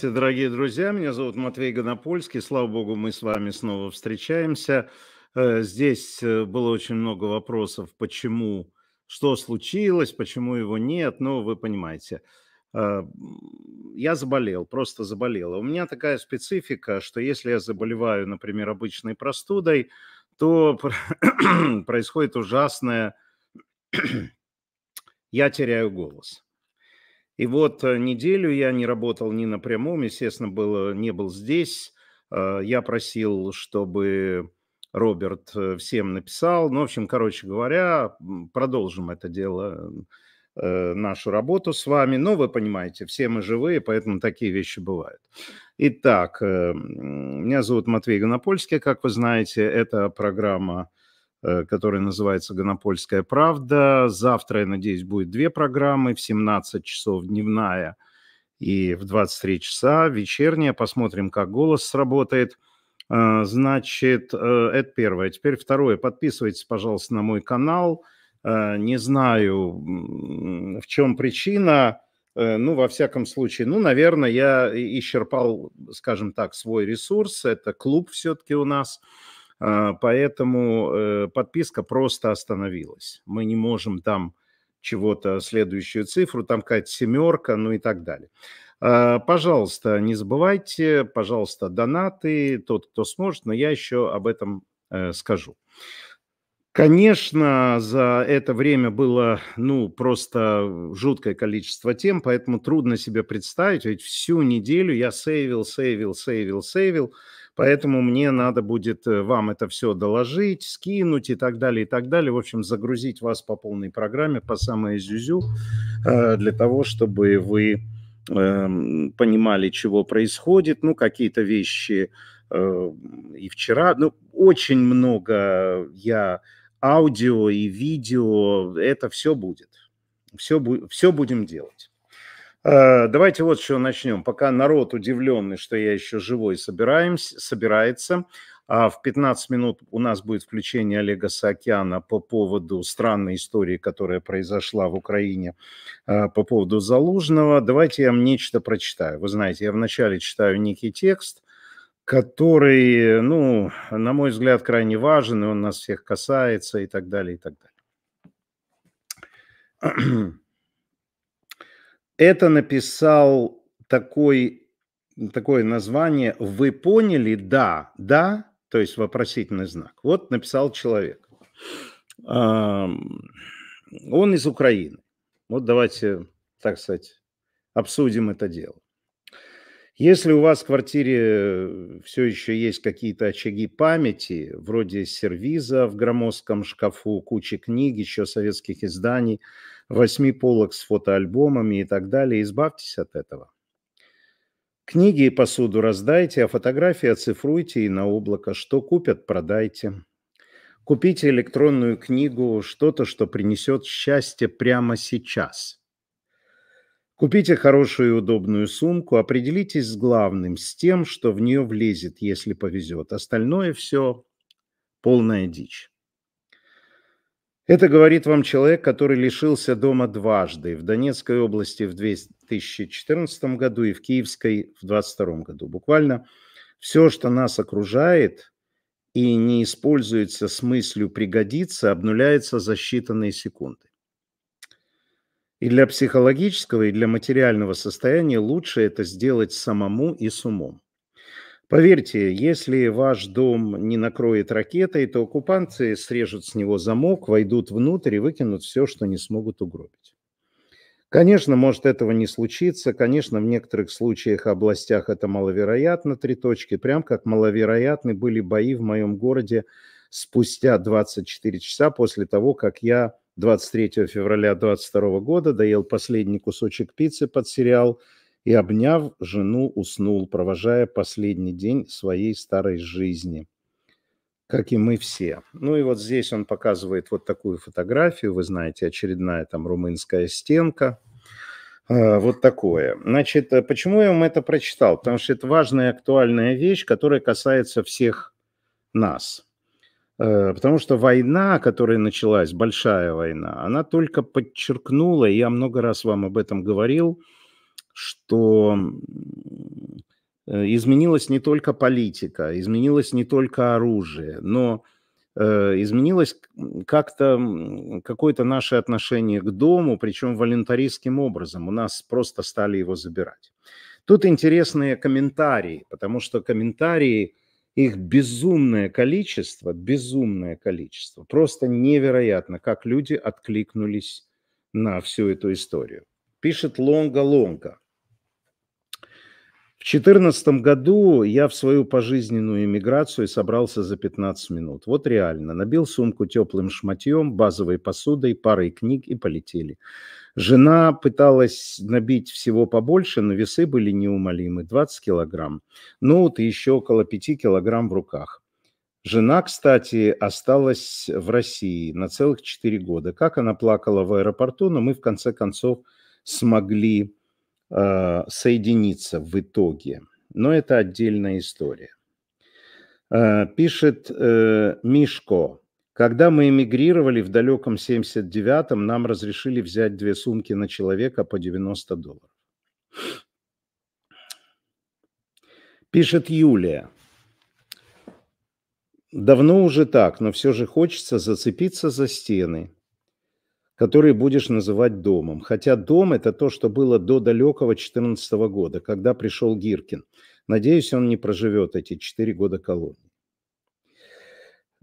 Здравствуйте, дорогие друзья. Меня зовут Матвей Гонопольский. Слава богу, мы с вами снова встречаемся. Э, здесь э, было очень много вопросов, почему, что случилось, почему его нет, но вы понимаете. Э, я заболел, просто заболел. У меня такая специфика, что если я заболеваю, например, обычной простудой, то происходит ужасное... я теряю голос. И вот э, неделю я не работал ни на прямом, естественно, был не был здесь. Э, я просил, чтобы Роберт э, всем написал. Ну, в общем, короче говоря, продолжим это дело, нашу работу с вами. Но ну, вы понимаете, все мы живые, поэтому такие вещи бывают. Итак, меня зовут Матвей Гонопольский, как вы знаете, это программа Э, который называется «Гонопольская правда». Завтра, я надеюсь, будет две программы в 17 часов дневная и в 23 часа вечерняя. Посмотрим, как голос сработает. Э, значит, э, это первое. Теперь второе. Подписывайтесь, пожалуйста, на мой канал. Не знаю, в чем причина. Ну, во всяком случае, ну, наверное, я исчерпал, скажем так, свой ресурс. Это клуб все-таки у нас. А, поэтому э, подписка просто остановилась. Мы не можем там чего-то следующую цифру, там какая-то семерка, ну и так далее. А, пожалуйста, не забывайте, пожалуйста, донаты, тот, кто сможет, но я еще об этом э, скажу. Конечно, за это время было, ну, просто жуткое количество тем, поэтому трудно себе представить, ведь всю неделю я сейвил, сейвил, сейвил, сейвил, Поэтому мне надо будет э, вам это все доложить, скинуть и так далее, и так далее. В общем, загрузить вас по полной программе, по самой зюзю, э, для того, чтобы вы эм, понимали, чего происходит. Ну, какие-то вещи э, и вчера. Ну, очень много я аудио и видео, это все будет. Все, все будем делать. Э, давайте вот с чего начнем. Пока народ удивленный, что я еще живой, собираемся, собирается. А в 15 минут у нас будет включение Олега Саакяна по поводу странной истории, которая произошла в Украине э, по поводу Залужного. Давайте я вам нечто прочитаю. Вы знаете, я вначале читаю некий текст, который, ну, на мой взгляд, крайне важен, и он нас всех касается и так далее, и так далее. Это написал такой, такое название «Вы поняли? Да, да?» То есть вопросительный знак. Вот написал человек. Он из Украины. Вот давайте, так сказать, обсудим это дело. Если у вас в квартире э, все еще есть какие-то очаги памяти, вроде сервиза в громоздком шкафу, кучи книг, еще советских изданий, восьми полок с фотоальбомами и так далее. Избавьтесь от этого. Книги и посуду раздайте, а фотографии оцифруйте и на облако. Что купят, продайте. Купите электронную книгу, что-то, что принесет счастье прямо сейчас. Купите хорошую и удобную сумку, определитесь с главным, с тем, что в нее влезет, если повезет. Остальное все полная дичь. Это говорит вам человек, который лишился дома дважды. В Донецкой области в 2014 году и в Киевской в 2022 году. Буквально все, что нас окружает и не используется с мыслью пригодиться, обнуляется за считанные секунды. И для психологического, и для материального состояния лучше это сделать самому и с умом. Поверьте, если ваш дом не накроет ракетой, то оккупанты срежут с него замок, войдут внутрь и выкинут все, что не смогут угробить. Конечно, может этого не случиться. Конечно, в некоторых случаях а областях это маловероятно, три точки. Прям как маловероятны были бои в моем городе спустя 24 часа после того, как я 23 февраля 2022 года доел последний кусочек пиццы под сериал и, обняв жену, уснул, провожая последний день своей старой жизни, как и мы все. Ну и вот здесь он показывает вот такую фотографию, вы знаете, очередная там румынская стенка, а, вот такое. Значит, э, почему я вам это прочитал? Потому что это важная актуальная вещь, которая касается всех нас. Э, потому что война, которая началась, большая война, она только подчеркнула, я много раз вам об этом говорил, что э, изменилась не только политика, изменилось не только оружие, но э, изменилось как-то какое-то наше отношение к дому, причем волонтаристским образом. У нас просто стали его забирать. Тут интересные комментарии, потому что комментарии, их безумное количество, безумное количество. Просто невероятно, как люди откликнулись на всю эту историю пишет Лонга Лонга. В 2014 году я в свою пожизненную иммиграцию собрался за 15 минут. Вот реально. Набил сумку теплым шматьем, базовой посудой, парой книг и полетели. Жена пыталась набить всего побольше, но весы были неумолимы. 20 килограмм. ну и еще около 5 килограмм в руках. Жена, кстати, осталась в России на целых 4 года. Как она плакала в аэропорту, но мы в конце концов смогли э, соединиться в итоге. Но это отдельная история. Э, пишет э, Мишко. Когда мы эмигрировали в далеком 79-м, нам разрешили взять две сумки на человека по 90 долларов. Пишет Юлия. Давно уже так, но все же хочется зацепиться за стены – который будешь называть домом. Хотя дом – это то, что было до далекого 2014 года, когда пришел Гиркин. Надеюсь, он не проживет эти 4 года колонии.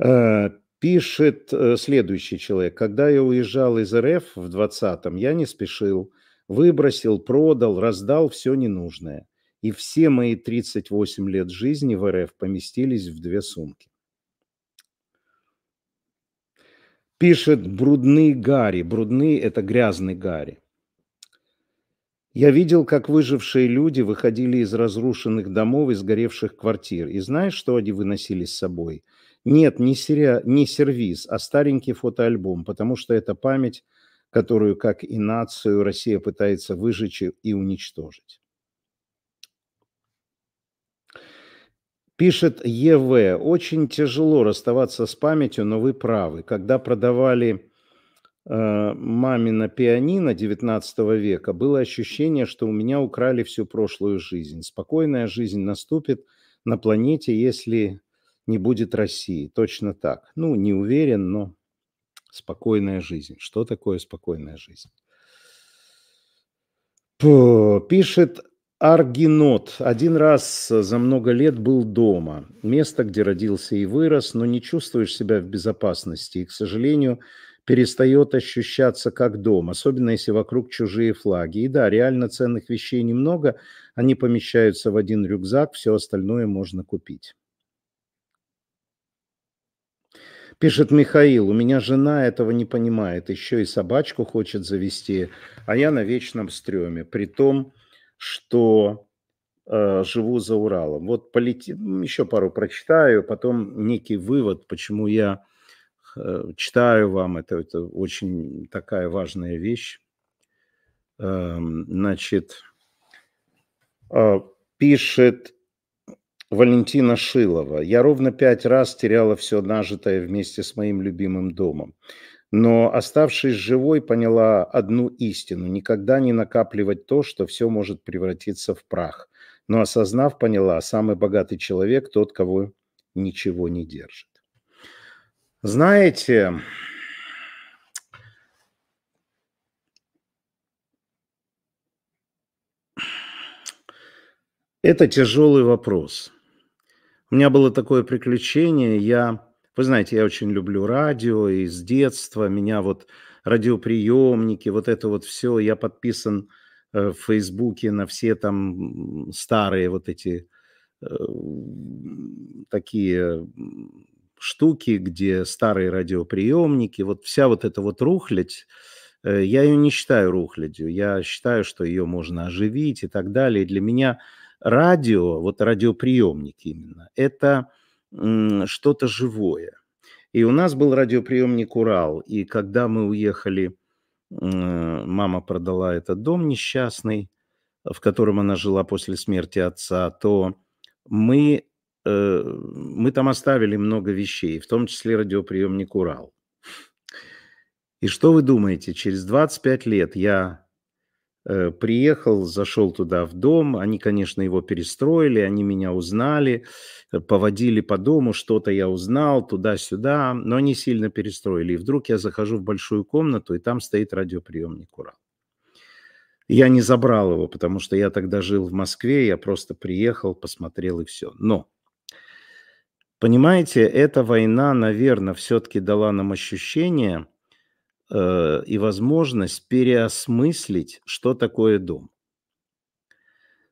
Э, пишет э, следующий человек. Когда я уезжал из РФ в 20-м, я не спешил. Выбросил, продал, раздал все ненужное. И все мои 38 лет жизни в РФ поместились в две сумки. пишет «брудный Гарри». Брудный – это грязный Гарри. Я видел, как выжившие люди выходили из разрушенных домов и сгоревших квартир. И знаешь, что они выносили с собой? Нет, не, серия, не сервис, а старенький фотоальбом, потому что это память, которую, как и нацию, Россия пытается выжечь и уничтожить. Пишет ЕВ, очень тяжело расставаться с памятью, но вы правы. Когда продавали э, мамина пианино 19 века, было ощущение, что у меня украли всю прошлую жизнь. Спокойная жизнь наступит на планете, если не будет России. Точно так. Ну, не уверен, но спокойная жизнь. Что такое спокойная жизнь? Пу, пишет Аргинот. Один раз за много лет был дома. Место, где родился и вырос, но не чувствуешь себя в безопасности. И, к сожалению, перестает ощущаться как дом, особенно если вокруг чужие флаги. И да, реально ценных вещей немного, они помещаются в один рюкзак, все остальное можно купить. Пишет Михаил, у меня жена этого не понимает, еще и собачку хочет завести, а я на вечном стреме. Притом, что э, живу за Уралом. Вот полети... еще пару прочитаю, потом некий вывод, почему я э, читаю вам. Это, это очень такая важная вещь. Э, значит, э, пишет Валентина Шилова. Я ровно пять раз теряла все нажитое вместе с моим любимым домом но, оставшись живой, поняла одну истину – никогда не накапливать то, что все может превратиться в прах. Но, осознав, поняла, самый богатый человек – тот, кого ничего не держит. Знаете, это тяжелый вопрос. У меня было такое приключение, я вы знаете, я очень люблю радио и с детства меня вот радиоприемники, вот это вот все. Я подписан э, в Фейсбуке на все там старые вот эти э, такие штуки, где старые радиоприемники, вот вся вот эта вот рухлядь, э, я ее не считаю рухлядью, я считаю, что ее можно оживить и так далее. И для меня радио, вот радиоприемник именно, это что-то живое. И у нас был радиоприемник «Урал», и когда мы уехали, э, мама продала этот дом несчастный, в котором она жила после смерти отца, то мы, э, мы там оставили много вещей, в том числе радиоприемник «Урал». И что вы думаете, через 25 лет я Э, приехал, зашел туда в дом, они, конечно, его перестроили, они меня узнали, э, поводили по дому, что-то я узнал, туда-сюда, но они сильно перестроили. И вдруг я захожу в большую комнату, и там стоит радиоприемник «Урал». Я не забрал его, потому что я тогда жил в Москве, я просто приехал, посмотрел и все. Но, понимаете, эта война, наверное, все-таки дала нам ощущение – Э, и возможность переосмыслить, что такое дом.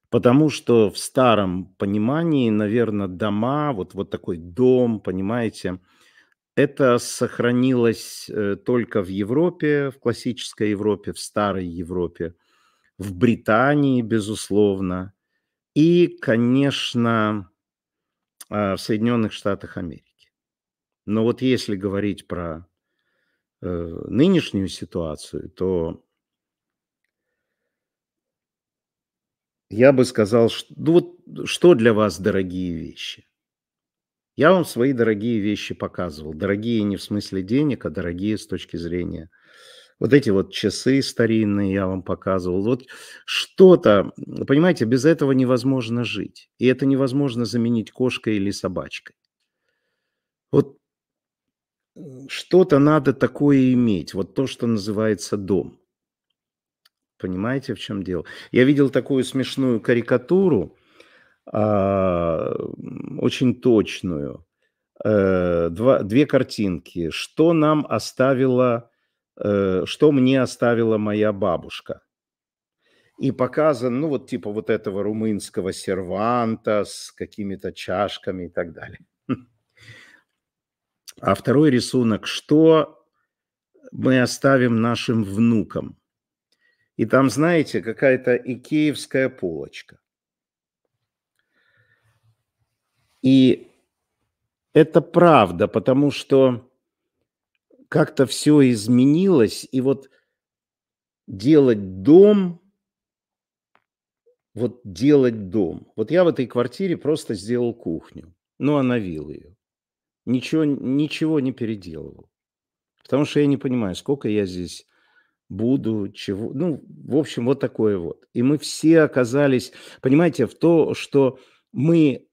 Потому что в старом понимании, наверное, дома, вот, вот такой дом, понимаете, это сохранилось э, только в Европе, в классической Европе, в старой Европе, в Британии, безусловно, и, конечно, э, в Соединенных Штатах Америки. Но вот если говорить про Э, нынешнюю ситуацию, то я бы сказал, что, ну вот, что для вас дорогие вещи? Я вам свои дорогие вещи показывал. Дорогие не в смысле денег, а дорогие с точки зрения... Вот эти вот часы старинные я вам показывал. Вот что-то, понимаете, без этого невозможно жить. И это невозможно заменить кошкой или собачкой. Вот что-то надо такое иметь, вот то, что называется дом. Понимаете, в чем дело? Я видел такую смешную карикатуру, а, очень точную. Э, два, две картинки. Что нам оставила, э, что мне оставила моя бабушка? И показан, ну вот типа вот этого румынского серванта с какими-то чашками и так далее. А второй рисунок, что мы оставим нашим внукам. И там, знаете, какая-то икеевская полочка. И это правда, потому что как-то все изменилось, и вот делать дом, вот делать дом. Вот я в этой квартире просто сделал кухню, ну, оновил а ее ничего, ничего не переделывал. Потому что я не понимаю, сколько я здесь буду, чего. Ну, в общем, вот такое вот. И мы все оказались, понимаете, в то, что мы,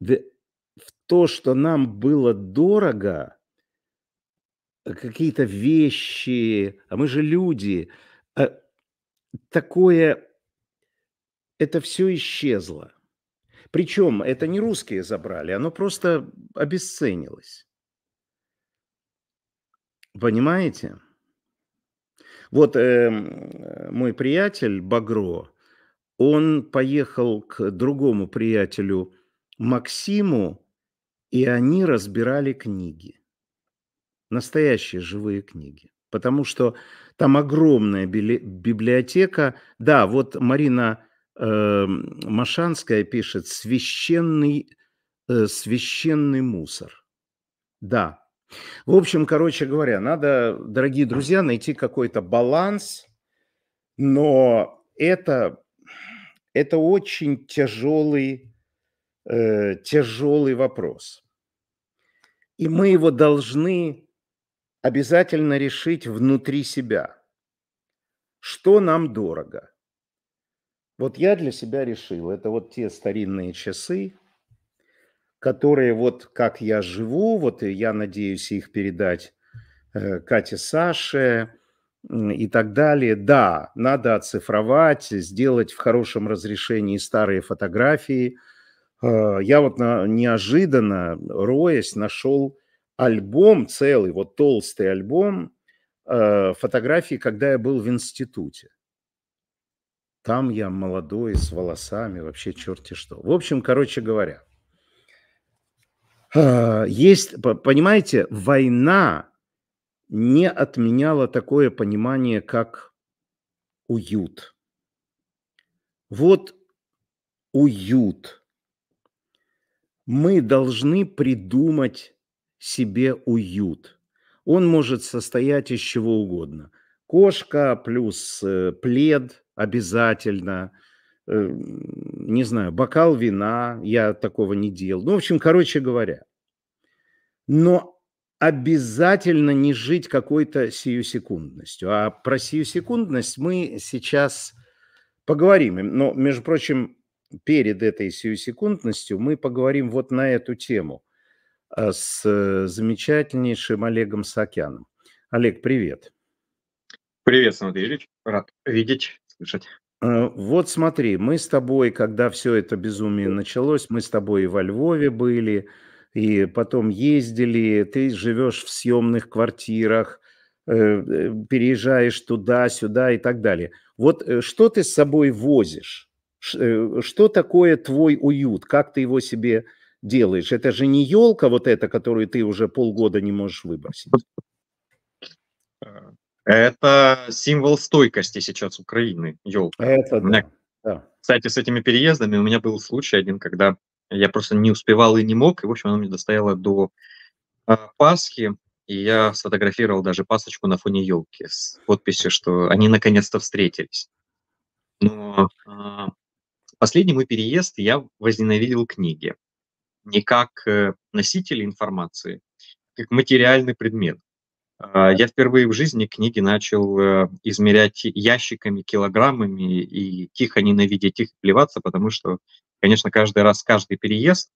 в то, что нам было дорого, э, какие-то вещи, а мы же люди, э, такое, это все исчезло. Причем это не русские забрали, оно просто обесценилось. Понимаете? Вот э, мой приятель Багро, он поехал к другому приятелю Максиму, и они разбирали книги. Настоящие живые книги. Потому что там огромная библиотека. Да, вот Марина Эм, Машанская пишет «священный, э, священный мусор». Да. В общем, короче говоря, надо, дорогие друзья, найти какой-то баланс, но это, это очень тяжелый, э, тяжелый вопрос. И мы его должны обязательно решить внутри себя. Что нам дорого – вот я для себя решил, это вот те старинные часы, которые вот как я живу, вот и я надеюсь их передать э, Кате Саше и так далее. Да, надо оцифровать, сделать в хорошем разрешении старые фотографии. Э, я вот неожиданно, роясь, нашел альбом целый, вот толстый альбом э, фотографий, когда я был в институте. Там я молодой, с волосами, вообще черти что. В общем, короче говоря, а, есть, понимаете, война не отменяла такое понимание, как уют. Вот уют. Мы должны придумать себе уют. Он может состоять из чего угодно. Кошка плюс э, плед – обязательно, э, не знаю, бокал вина, я такого не делал. Ну, в общем, короче говоря. Но обязательно не жить какой-то сиюсекундностью. А про сиюсекундность мы сейчас поговорим. Но, между прочим, перед этой сиюсекундностью мы поговорим вот на эту тему э, с э, замечательнейшим Олегом Сакяном. Олег, привет. Привет, Александр Ильич. Рад видеть слышать. Э, вот смотри, мы с тобой, когда все это безумие началось, мы с тобой и во Львове были, и потом ездили, ты живешь в съемных квартирах, э, э, переезжаешь туда-сюда и так далее. Вот что ты с собой возишь? Что такое твой уют? Как ты его себе делаешь? Это же не елка вот эта, которую ты уже полгода не можешь выбросить. Это символ стойкости сейчас Украины, елка. Это, да. Меня, Кстати, с этими переездами у меня был случай один, когда я просто не успевал и не мог, и, в общем, она мне достояла до э, Пасхи, и я сфотографировал даже пасочку на фоне елки с подписью, что они наконец-то встретились. Но э, последний мой переезд я возненавидел книги. Не как э, носители информации, как материальный предмет. А, я впервые в жизни книги начал э, измерять ящиками, килограммами и тихо ненавидеть их, плеваться, потому что, конечно, каждый раз каждый переезд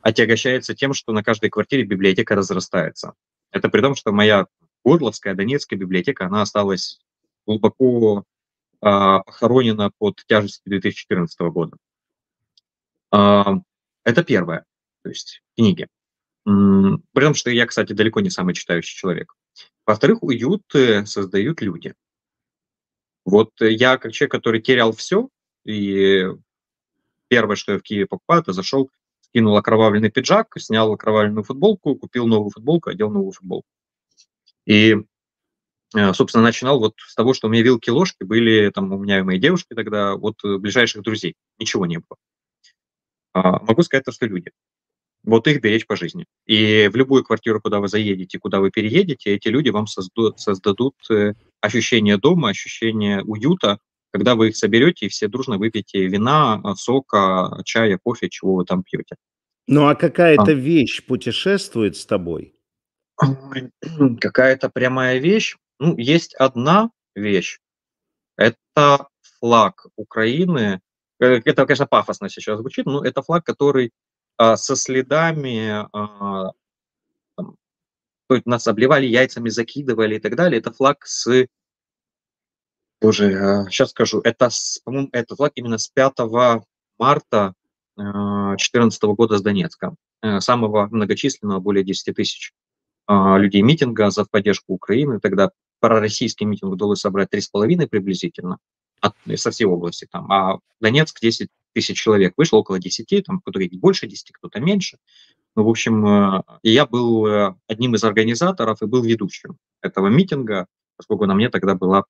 отягощается тем, что на каждой квартире библиотека разрастается. Это при том, что моя Горловская, Донецкая библиотека, она осталась глубоко э, похоронена под тяжестью 2014 года. Э, это первое, то есть книги. При том, что я, кстати, далеко не самый читающий человек. Во-вторых, уют э, создают люди. Вот э, я, как человек, который терял все, и первое, что я в Киеве покупал, это зашел, скинул окровавленный пиджак, снял окровавленную футболку, купил новую футболку, одел новую футболку. И, э, собственно, начинал вот с того, что у меня вилки ложки были, там у меня и моей девушки тогда, вот ближайших друзей. Ничего не было. А, могу сказать, то, что люди вот их беречь по жизни. И в любую квартиру, куда вы заедете, куда вы переедете, эти люди вам создадут, создадут э, ощущение дома, ощущение уюта, когда вы их соберете и все дружно выпьете вина, а, сока, чая, кофе, чего вы там пьете. Ну а какая-то а. вещь путешествует с тобой? Какая-то прямая вещь? Ну, есть одна вещь. Это флаг Украины. Э, это, конечно, пафосно сейчас звучит, но это флаг, который а, со следами, а, то есть нас обливали яйцами, закидывали и так далее. Это флаг с Боже, сейчас а, скажу, это, по-моему, это флаг именно с 5 марта 2014 года с Донецка, э, самого многочисленного, более 10 тысяч людей митинга за поддержку Украины. Тогда пророссийский митинг удалось собрать 3,5 приблизительно от, со всей области, там, а Донецк 10 тысяч человек вышло, около 10, там кто-то больше 10, кто-то меньше. Ну, в общем, э, и я был э, одним из организаторов и был ведущим этого митинга, поскольку на мне тогда была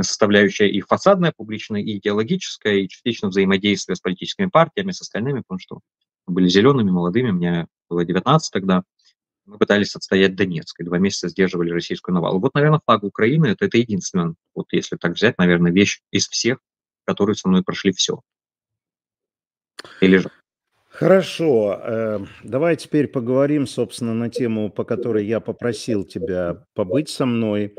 составляющая и фасадная, публичная, и идеологическая, и частично взаимодействие с политическими партиями, с остальными, потому что мы были зелеными, молодыми, мне было 19 тогда. Мы пытались отстоять Донецк, и два месяца сдерживали российскую навалу. Вот, наверное, флаг Украины это, – это единственное, вот если так взять, наверное, вещь из всех, которые со мной прошли все или же. Хорошо. Э, давай теперь поговорим, собственно, на тему, по которой я попросил тебя побыть со мной.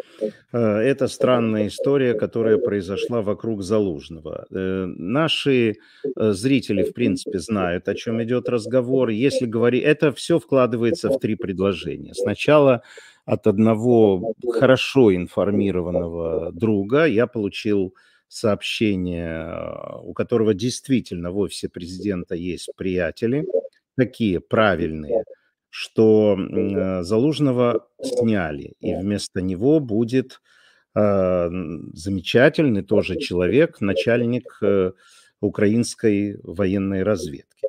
Э, это странная история, которая произошла вокруг Залужного. Э, наши зрители, в принципе, знают, о чем идет разговор. Если говорить, это все вкладывается в три предложения. Сначала от одного хорошо информированного друга я получил сообщение, у которого действительно в офисе президента есть приятели, такие правильные, что Залужного сняли, и вместо него будет э, замечательный тоже человек, начальник э, украинской военной разведки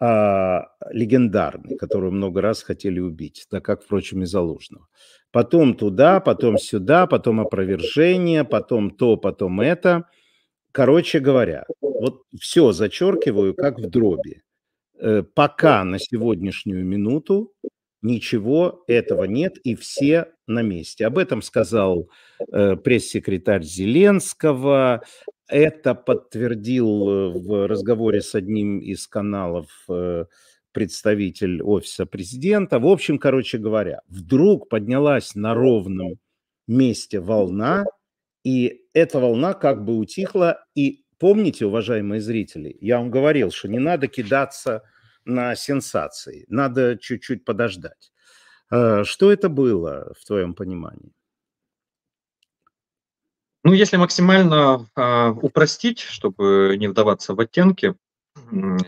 а, легендарный, которого много раз хотели убить, так как, впрочем, и Залужного. Потом туда, потом сюда, потом опровержение, потом то, потом это. Короче говоря, вот все зачеркиваю как в дроби. Э, пока на сегодняшнюю минуту Ничего этого нет, и все на месте. Об этом сказал э, пресс-секретарь Зеленского. Это подтвердил э, в разговоре с одним из каналов э, представитель офиса президента. В общем, короче говоря, вдруг поднялась на ровном месте волна, и эта волна как бы утихла. И помните, уважаемые зрители, я вам говорил, что не надо кидаться на сенсации. Надо чуть-чуть подождать. Э, что это было в твоем понимании? Ну, если максимально а, упростить, чтобы не вдаваться в оттенки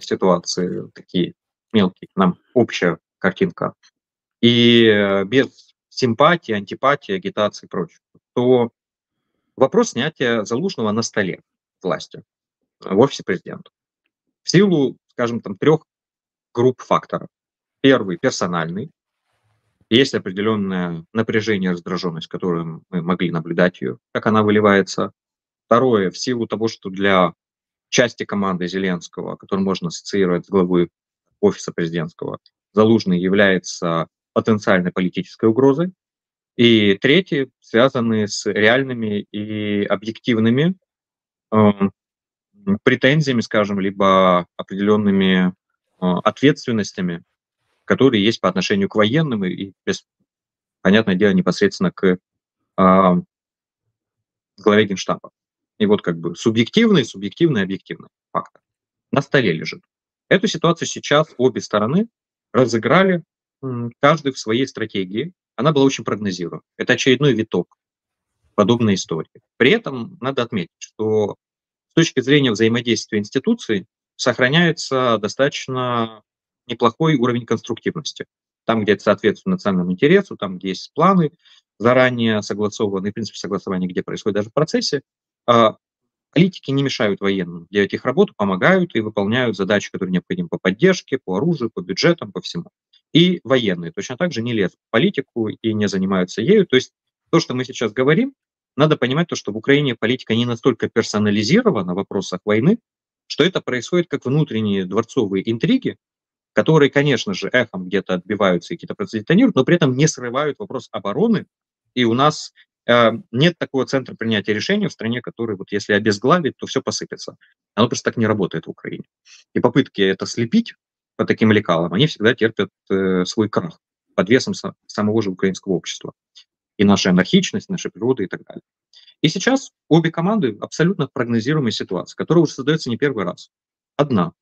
ситуации, такие мелкие, нам общая картинка, и э, без симпатии, антипатии, агитации и прочего, то вопрос снятия Залужного на столе власти в офисе президента. В силу, скажем, там трех групп факторов. Первый – персональный. Есть определенное напряжение, раздраженность, которую мы могли наблюдать ее, как она выливается. Второе – в силу того, что для части команды Зеленского, которую можно ассоциировать с главой офиса президентского, Залужный является потенциальной политической угрозой. И третьи связаны с реальными и объективными э, претензиями, скажем, либо определенными а, ответственностями, которые есть по отношению к военным и, без, понятное дело, непосредственно к э, главе Генштаба. И вот как бы субъективный, субъективный, объективный фактор на столе лежит. Эту ситуацию сейчас обе стороны разыграли, каждый в своей стратегии. Она была очень прогнозируема. Это очередной виток подобной истории. При этом надо отметить, что с точки зрения взаимодействия институций сохраняется достаточно неплохой уровень конструктивности. Там, где это соответствует национальному интересу, там, где есть планы, заранее согласованные, в принципе, согласование, где происходит даже в процессе, а, Политики не мешают военным делать их работу, помогают и выполняют задачи, которые необходимы по поддержке, по оружию, по бюджетам, по всему. И военные точно так же не лезут в политику и не занимаются ею. То есть то, что мы сейчас говорим, надо понимать то, что в Украине политика не настолько персонализирована в вопросах войны, что это происходит как внутренние дворцовые интриги, которые, конечно же, эхом где-то отбиваются и какие то процветонируют, но при этом не срывают вопрос обороны, и у нас э, нет такого центра принятия решений в стране, который вот если обезглавит, то все посыпется. Оно просто так не работает в Украине. И попытки это слепить по таким лекалам, они всегда терпят э, свой крах под весом самого же украинского общества. И наша анархичность, наша природы и так далее. И сейчас обе команды абсолютно в прогнозируемой ситуации, которая уже создается не первый раз. Одна,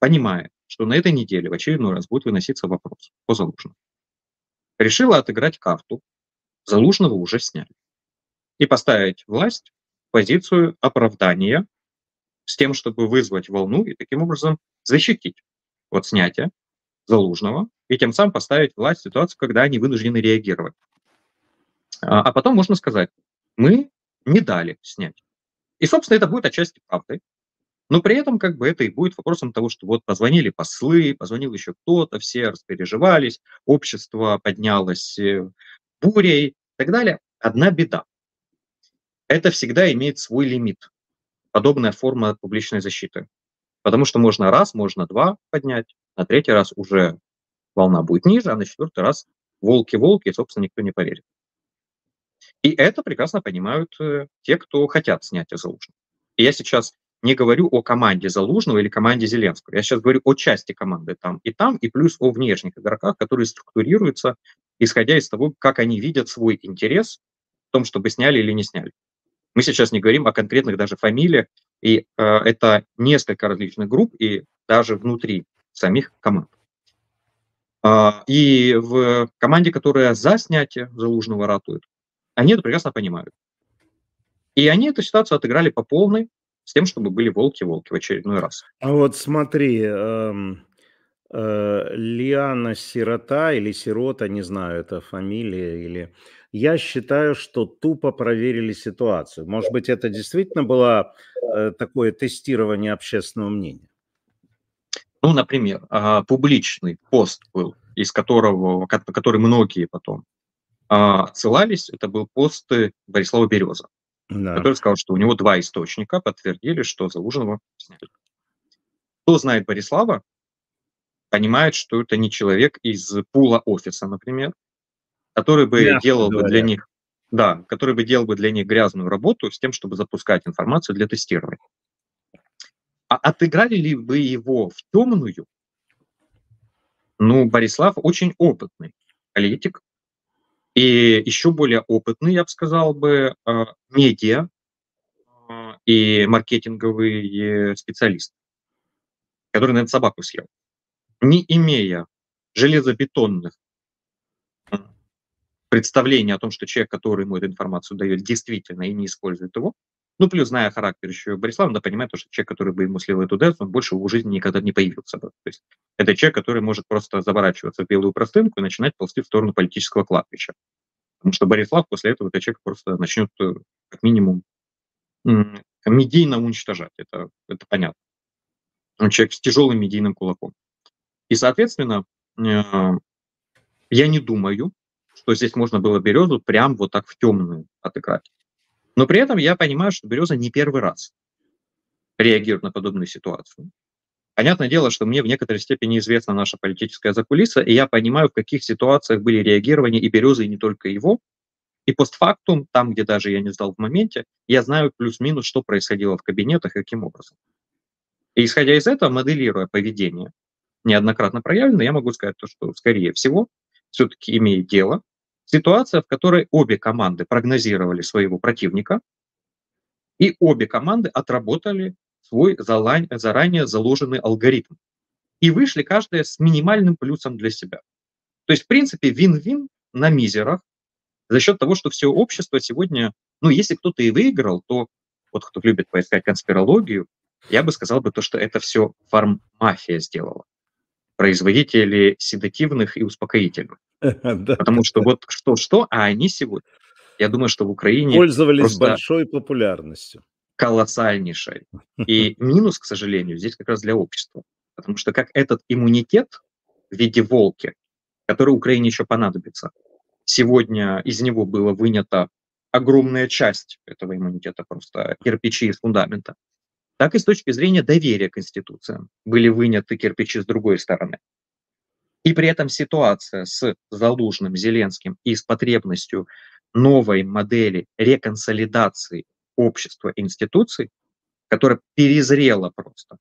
понимая, что на этой неделе в очередной раз будет выноситься вопрос по Залужному. Решила отыграть карту, Залужного уже сняли. И поставить власть в позицию оправдания с тем, чтобы вызвать волну и таким образом защитить от снятия Залужного и тем самым поставить власть в ситуацию, когда они вынуждены реагировать. А, а потом можно сказать, мы не дали снять. И, собственно, это будет отчасти правдой. Но при этом как бы это и будет вопросом того, что вот позвонили послы, позвонил еще кто-то, все распереживались, общество поднялось э, бурей и так далее. Одна беда. Это всегда имеет свой лимит, подобная форма публичной защиты. Потому что можно раз, можно два поднять, на третий раз уже волна будет ниже, а на четвертый раз волки-волки, и, собственно, никто не поверит. И это прекрасно понимают э, те, кто хотят снять Залужного. И я сейчас не говорю о команде Залужного или команде Зеленского. Я сейчас говорю о части команды там и там, и плюс о внешних игроках, которые структурируются, исходя из того, как они видят свой интерес в том, чтобы сняли или не сняли. Мы сейчас не говорим о конкретных даже фамилиях, и э, это несколько различных групп, и даже внутри самих команд. Э, и в команде, которая за снятие Залужного ратует, они это прекрасно понимают. И они эту ситуацию отыграли по полной, с тем, чтобы были волки-волки в очередной раз. А вот смотри, эм, э, Лиана Сирота или Сирота, не знаю, это фамилия или... Я считаю, что тупо проверили ситуацию. Может быть, это действительно было э, такое тестирование общественного мнения? Ну, например, а, публичный пост был, из которого, который многие потом а, отсылались, это был пост э, Борислава Береза, да. который сказал, что у него два источника подтвердили, что Залужного сняли. Кто знает Борислава, понимает, что это не человек из пула офиса, например, который бы Ясно делал бы для них, да, который бы делал бы для них грязную работу с тем, чтобы запускать информацию для тестирования. А отыграли ли вы его в темную? Ну, Борислав очень опытный политик, и еще более опытные, я бы сказал бы, э, медиа а, и маркетинговые специалисты, который, наверное, собаку съел. Не имея железобетонных представлений о том, что человек, который ему эту информацию дает, действительно и не использует его, ну, плюс, зная характер еще Борислава, надо понимать, что человек, который бы ему слил эту децу, он больше в жизни никогда не появился бы. То есть это человек, который может просто заворачиваться в белую простынку и начинать ползти в сторону политического кладбища. Потому что Борислав после этого этот человек просто начнет, э, как минимум, медийно уничтожать. Это, это понятно. Он человек с тяжелым медийным кулаком. И, соответственно, э, я не думаю, что здесь можно было березу прям вот так в темную отыграть. Но при этом я понимаю, что Береза не первый раз реагирует на подобную ситуацию. Понятное дело, что мне в некоторой степени известна наша политическая закулиса, и я понимаю, в каких ситуациях были реагирования и Березы, и не только его. И постфактум, там, где даже я не сдал в моменте, я знаю плюс-минус, что происходило в кабинетах и каким образом. И исходя из этого, моделируя поведение, неоднократно проявленное, я могу сказать то, что, скорее всего, все-таки имеет дело Ситуация, в которой обе команды прогнозировали своего противника, и обе команды отработали свой заранее заложенный алгоритм. И вышли каждая с минимальным плюсом для себя. То есть, в принципе, вин-вин на мизерах за счет того, что все общество сегодня, ну, если кто-то и выиграл, то вот кто любит поискать конспирологию, я бы сказал бы то, что это все фарммафия сделала. Производители седативных и успокоительных. Потому что вот что-что, а они сегодня, я думаю, что в Украине... Пользовались большой популярностью. Колоссальнейшей. И минус, к сожалению, здесь как раз для общества. Потому что как этот иммунитет в виде волки, который Украине еще понадобится, сегодня из него было вынято огромная часть этого иммунитета, просто кирпичи из фундамента, так и с точки зрения доверия к институциям были выняты кирпичи с другой стороны. И при этом ситуация с Залужным, Зеленским и с потребностью новой модели реконсолидации общества институций, которая перезрела просто.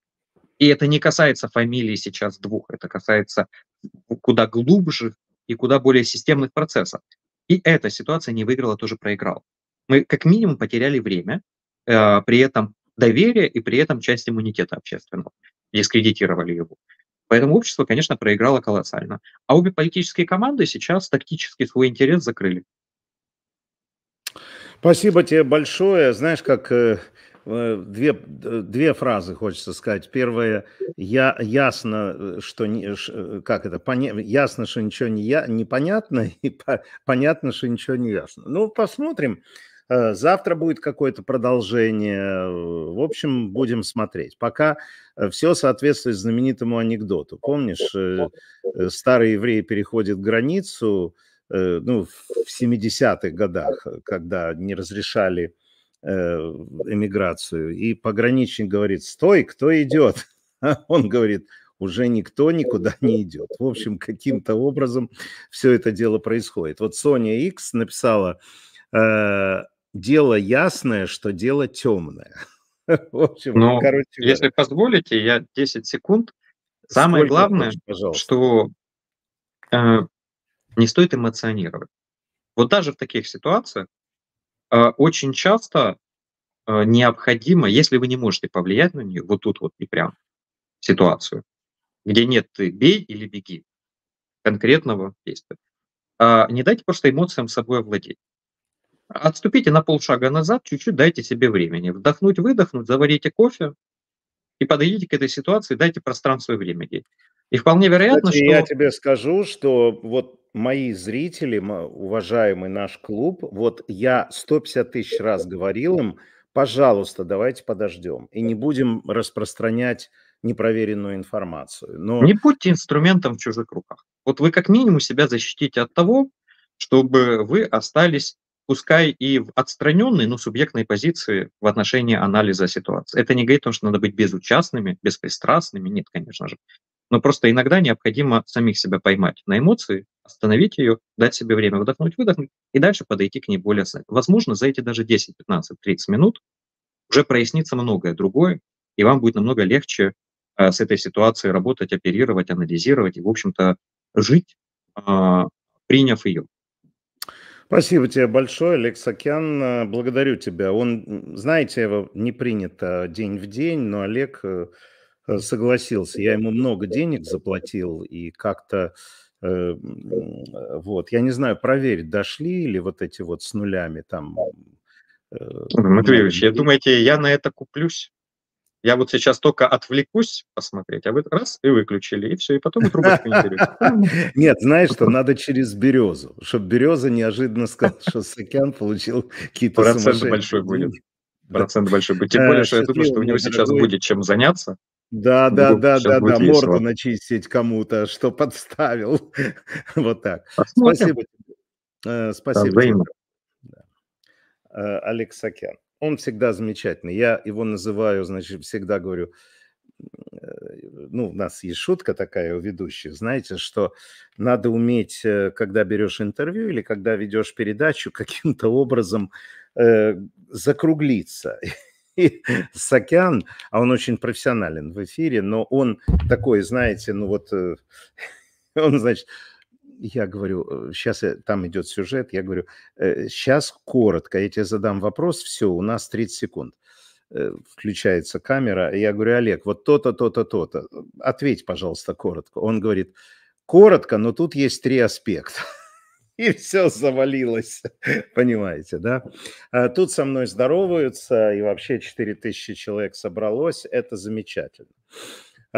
И это не касается фамилии сейчас двух, это касается куда глубже и куда более системных процессов. И эта ситуация не выиграла, тоже проиграла. Мы как минимум потеряли время, э, при этом доверие и при этом часть иммунитета общественного. Дискредитировали его. Поэтому общество, конечно, проиграло колоссально. А обе политические команды сейчас тактически свой интерес закрыли. Спасибо тебе большое. Знаешь, как э, э, две, э, две фразы хочется сказать. Первое, я, ясно, что не, как это, поня, ясно, что ничего не я, непонятно, и по, понятно, что ничего не ясно. Ну, посмотрим. Э, завтра будет какое-то продолжение. Э, в общем, будем смотреть. Пока э, все соответствует знаменитому анекдоту. Помнишь, старый еврей переходит границу ну, в 70-х годах, когда не разрешали эмиграцию. И пограничник говорит, стой, кто идет? А он говорит, уже никто никуда не идет. В общем, каким-то образом все это дело происходит. Вот Соня X написала, дело ясное, что дело темное. В общем, ну, короче, если позволите, я 10 секунд. Самое Сколько главное, хочешь, что э, не стоит эмоционировать. Вот даже в таких ситуациях э, очень часто э, необходимо, если вы не можете повлиять на нее, вот тут вот и прям ситуацию, где нет ты бей или беги конкретного действия, э, не дайте просто эмоциям собой овладеть. Отступите на полшага назад, чуть-чуть дайте себе времени. Вдохнуть, выдохнуть, заварите кофе и подойдите к этой ситуации, дайте пространство и время ей. И вполне вероятно, Кстати, что... Я тебе скажу, что вот мои зрители, уважаемый наш клуб, вот я 150 тысяч раз говорил им, пожалуйста, давайте подождем и не будем распространять непроверенную информацию. Но... Не будьте инструментом в чужих руках. Вот вы как минимум себя защитите от того, чтобы вы остались пускай и в отстраненной, но субъектной позиции в отношении анализа ситуации. Это не говорит о том, что надо быть безучастными, беспристрастными, нет, конечно же. Но просто иногда необходимо самих себя поймать на эмоции, остановить ее, дать себе время вдохнуть, выдохнуть и дальше подойти к ней более осознанно. Возможно, за эти даже 10, 15, 30 минут уже прояснится многое другое, и вам будет намного легче э, с этой ситуацией работать, оперировать, анализировать и, в общем-то, жить, э, приняв ее. Спасибо тебе большое, Алекс Океан. Э, благодарю тебя. Он, знаете, его не принято день в день, но Олег э, э, согласился. Я ему много денег заплатил и как-то вот, я не знаю, проверить, дошли ли вот эти вот с нулями там. Матвеевич, я думаете, я на это куплюсь? Я вот сейчас только отвлекусь посмотреть, а вы раз и выключили, и все, и потом и трубочку не берете. Нет, знаешь что, надо через березу, чтобы береза неожиданно сказала, что Сакян получил какие-то Процент большой будет. Процент большой будет. Тем более, а, что я думаю, что у него сейчас будет чем заняться. Да, да, Буду, да, да, да, весело. морду начистить кому-то, что подставил. вот так. Посмотрим. Спасибо. Э, спасибо. Да, э, Алекс Акян он всегда замечательный. Я его называю, значит, всегда говорю, э, ну, у нас есть шутка такая у ведущих, знаете, что надо уметь, э, когда берешь интервью или когда ведешь передачу, каким-то образом э, закруглиться. И Сакян, а он очень профессионален в эфире, но он такой, знаете, ну вот, э, он, значит, я говорю, сейчас э, э, там идет сюжет, я говорю, сейчас э, коротко, я тебе задам вопрос, все, у нас 30 секунд. Включается камера, и я говорю, Олег, вот то-то, то-то, то-то, ответь, пожалуйста, коротко. Он говорит, коротко, но тут есть три аспекта. И все завалилось, понимаете, да? А тут со мной здороваются, и вообще 4000 человек собралось, это замечательно.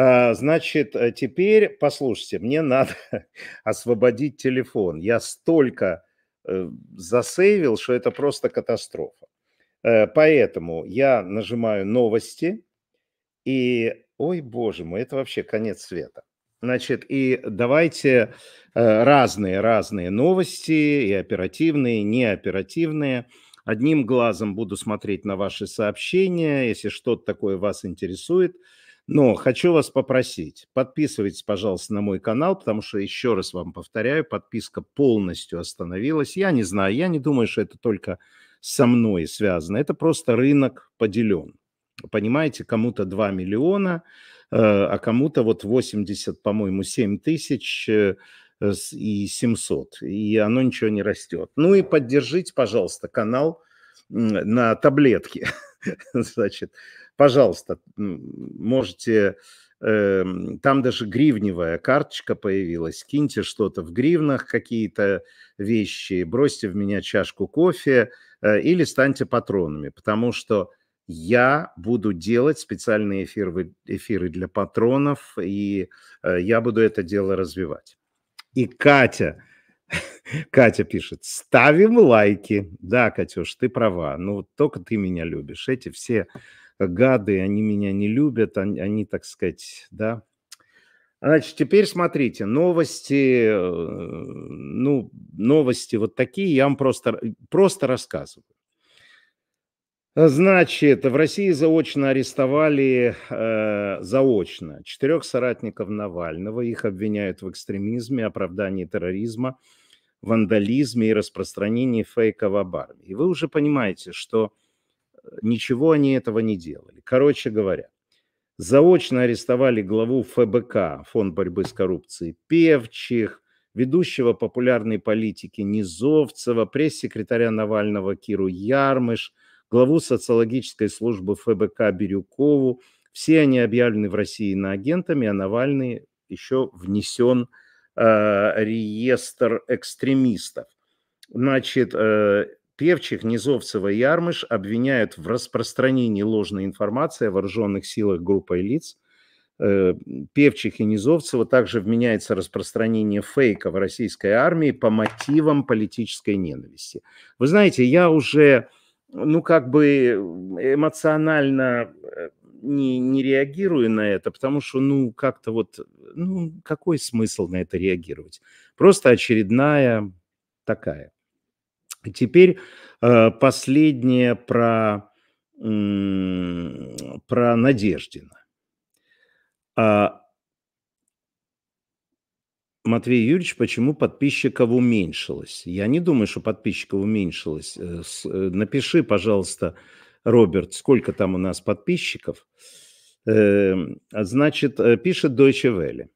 А, значит, э, теперь послушайте, мне надо освободить телефон. Я столько э, засейвил, что это просто катастрофа. Э, поэтому я нажимаю новости и, ой боже мой, это вообще конец света. Значит, и давайте разные-разные новости, и оперативные, и неоперативные. Одним глазом буду смотреть на ваши сообщения. Если что-то такое вас интересует – но хочу вас попросить, подписывайтесь, пожалуйста, на мой канал, потому что, еще раз вам повторяю, подписка полностью остановилась. Я не знаю, я не думаю, что это только со мной связано. Это просто рынок поделен. Понимаете, кому-то 2 миллиона, э, а кому-то вот 80, по-моему, 7 тысяч э, и 700. И оно ничего не растет. Ну и поддержите, пожалуйста, канал на таблетке. Значит, пожалуйста, можете эм, там даже гривневая карточка появилась. Киньте что-то в гривнах, какие-то вещи, бросьте в меня чашку кофе э, или станьте патронами, потому что я буду делать специальные эфиры, эфиры для патронов, и э, я буду это дело развивать. И Катя, Катя пишет, ставим лайки. Да, Катюш, ты права, ну только ты меня любишь. Эти все гады, они меня не любят, они, они так сказать, да. Значит, теперь смотрите, новости, э, ну, новости вот такие, я вам просто, просто рассказываю. Значит, в России заочно арестовали э, заочно четырех соратников Навального. Их обвиняют в экстремизме, оправдании терроризма, вандализме и распространении фейков об армии. И вы уже понимаете, что э, ничего они этого не делали. Короче говоря, заочно арестовали главу ФБК, Фонд борьбы с коррупцией, Певчих, ведущего популярной политики Низовцева, пресс-секретаря Навального Киру Ярмыш, главу социологической службы ФБК Бирюкову. Все они объявлены в России иноагентами, а Навальный еще внесен э, реестр экстремистов. Значит, э, Певчих, Низовцева и Ярмыш обвиняют в распространении ложной информации о вооруженных силах группой лиц. Э, певчих и Низовцева также вменяется распространение фейка в российской армии по мотивам политической ненависти. Вы знаете, я уже, ну, как бы эмоционально э, не, не реагирую на это, потому что, ну, как-то вот, ну, какой смысл на это реагировать? Просто очередная такая – Теперь э, последнее про, про Надеждина. А, Матвей Юрьевич, почему подписчиков уменьшилось? Я не думаю, что подписчиков уменьшилось. Э, э, напиши, пожалуйста, Роберт, сколько там у нас подписчиков. Эм, а значит, пишет Deutsche Welle.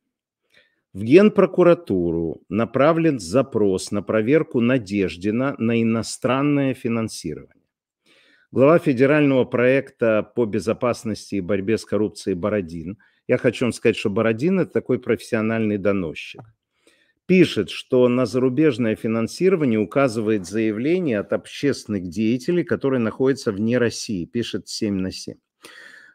В Генпрокуратуру направлен запрос на проверку Надеждина на иностранное финансирование. Глава федерального проекта по безопасности и борьбе с коррупцией Бородин, я хочу вам сказать, что Бородин – это такой профессиональный доносчик, пишет, что на зарубежное финансирование указывает заявление от общественных деятелей, которые находятся вне России, пишет 7 на 7.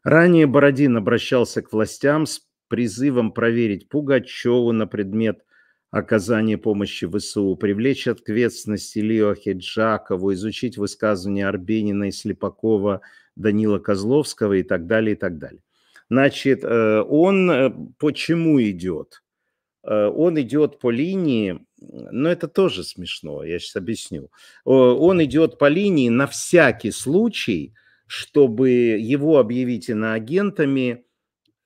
Ранее Бородин обращался к властям с призывом проверить Пугачеву на предмет оказания помощи ВСУ, привлечь к ответственности Лио Хеджакову, изучить высказывания Арбенина и Слепакова, Данила Козловского и так далее, и так далее. Значит, э, он э, почему идет? Э, он идет по линии, но это тоже смешно, я сейчас объясню. Он идет по линии на всякий случай, чтобы его объявить иноагентами –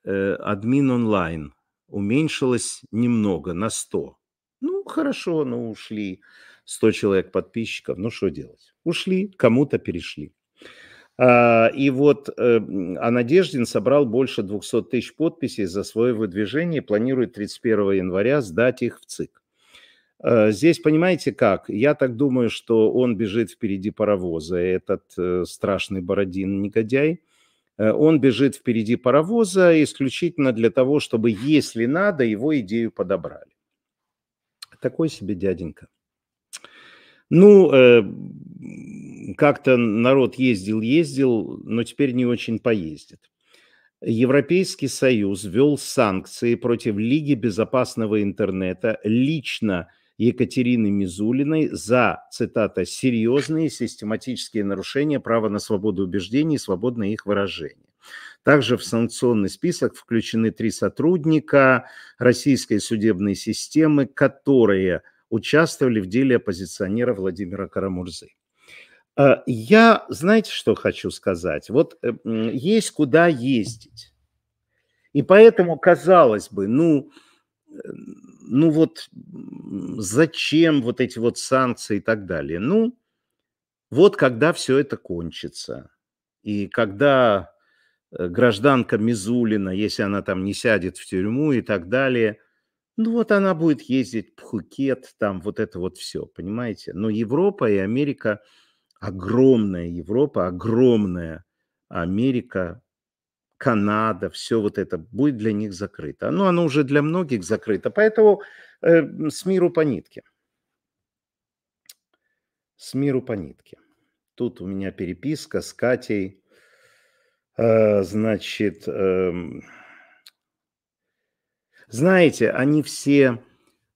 Э, админ онлайн уменьшилось немного, на 100. Ну, хорошо, ну ушли 100 человек подписчиков, ну что делать? Ушли, кому-то перешли. А, и вот э, а Надеждин собрал больше 200 тысяч подписей за свое выдвижение и планирует 31 января сдать их в ЦИК. Э, здесь, понимаете как, я так думаю, что он бежит впереди паровоза, этот страшный Бородин негодяй, Э, он бежит впереди паровоза исключительно для того, чтобы, если надо, его идею подобрали. Такой себе дяденька. Ну, э, как-то народ ездил-ездил, но теперь не очень поездит. Европейский Союз ввел санкции против Лиги безопасного интернета, лично – Екатерины Мизулиной за, цитата, «серьезные систематические нарушения права на свободу убеждений и свободное их выражение». Также в санкционный список включены три сотрудника российской судебной системы, которые участвовали в деле оппозиционера Владимира Карамурзы. А, я, знаете, что хочу сказать? Вот эм, есть куда ездить. И поэтому, казалось бы, ну, ну вот зачем вот эти вот санкции и так далее? Ну, вот когда все это кончится, и когда э, гражданка Мизулина, если она там не сядет в тюрьму и так далее, ну вот она будет ездить в Пхукет, там вот это вот все, понимаете? Но Европа и Америка, огромная Европа, огромная Америка, Канада, все вот это будет для них закрыто. Ну, оно уже для многих закрыто, поэтому э, с миру по нитке. С миру по нитке. Тут у меня переписка с Катей. Э, значит, э, знаете, они все...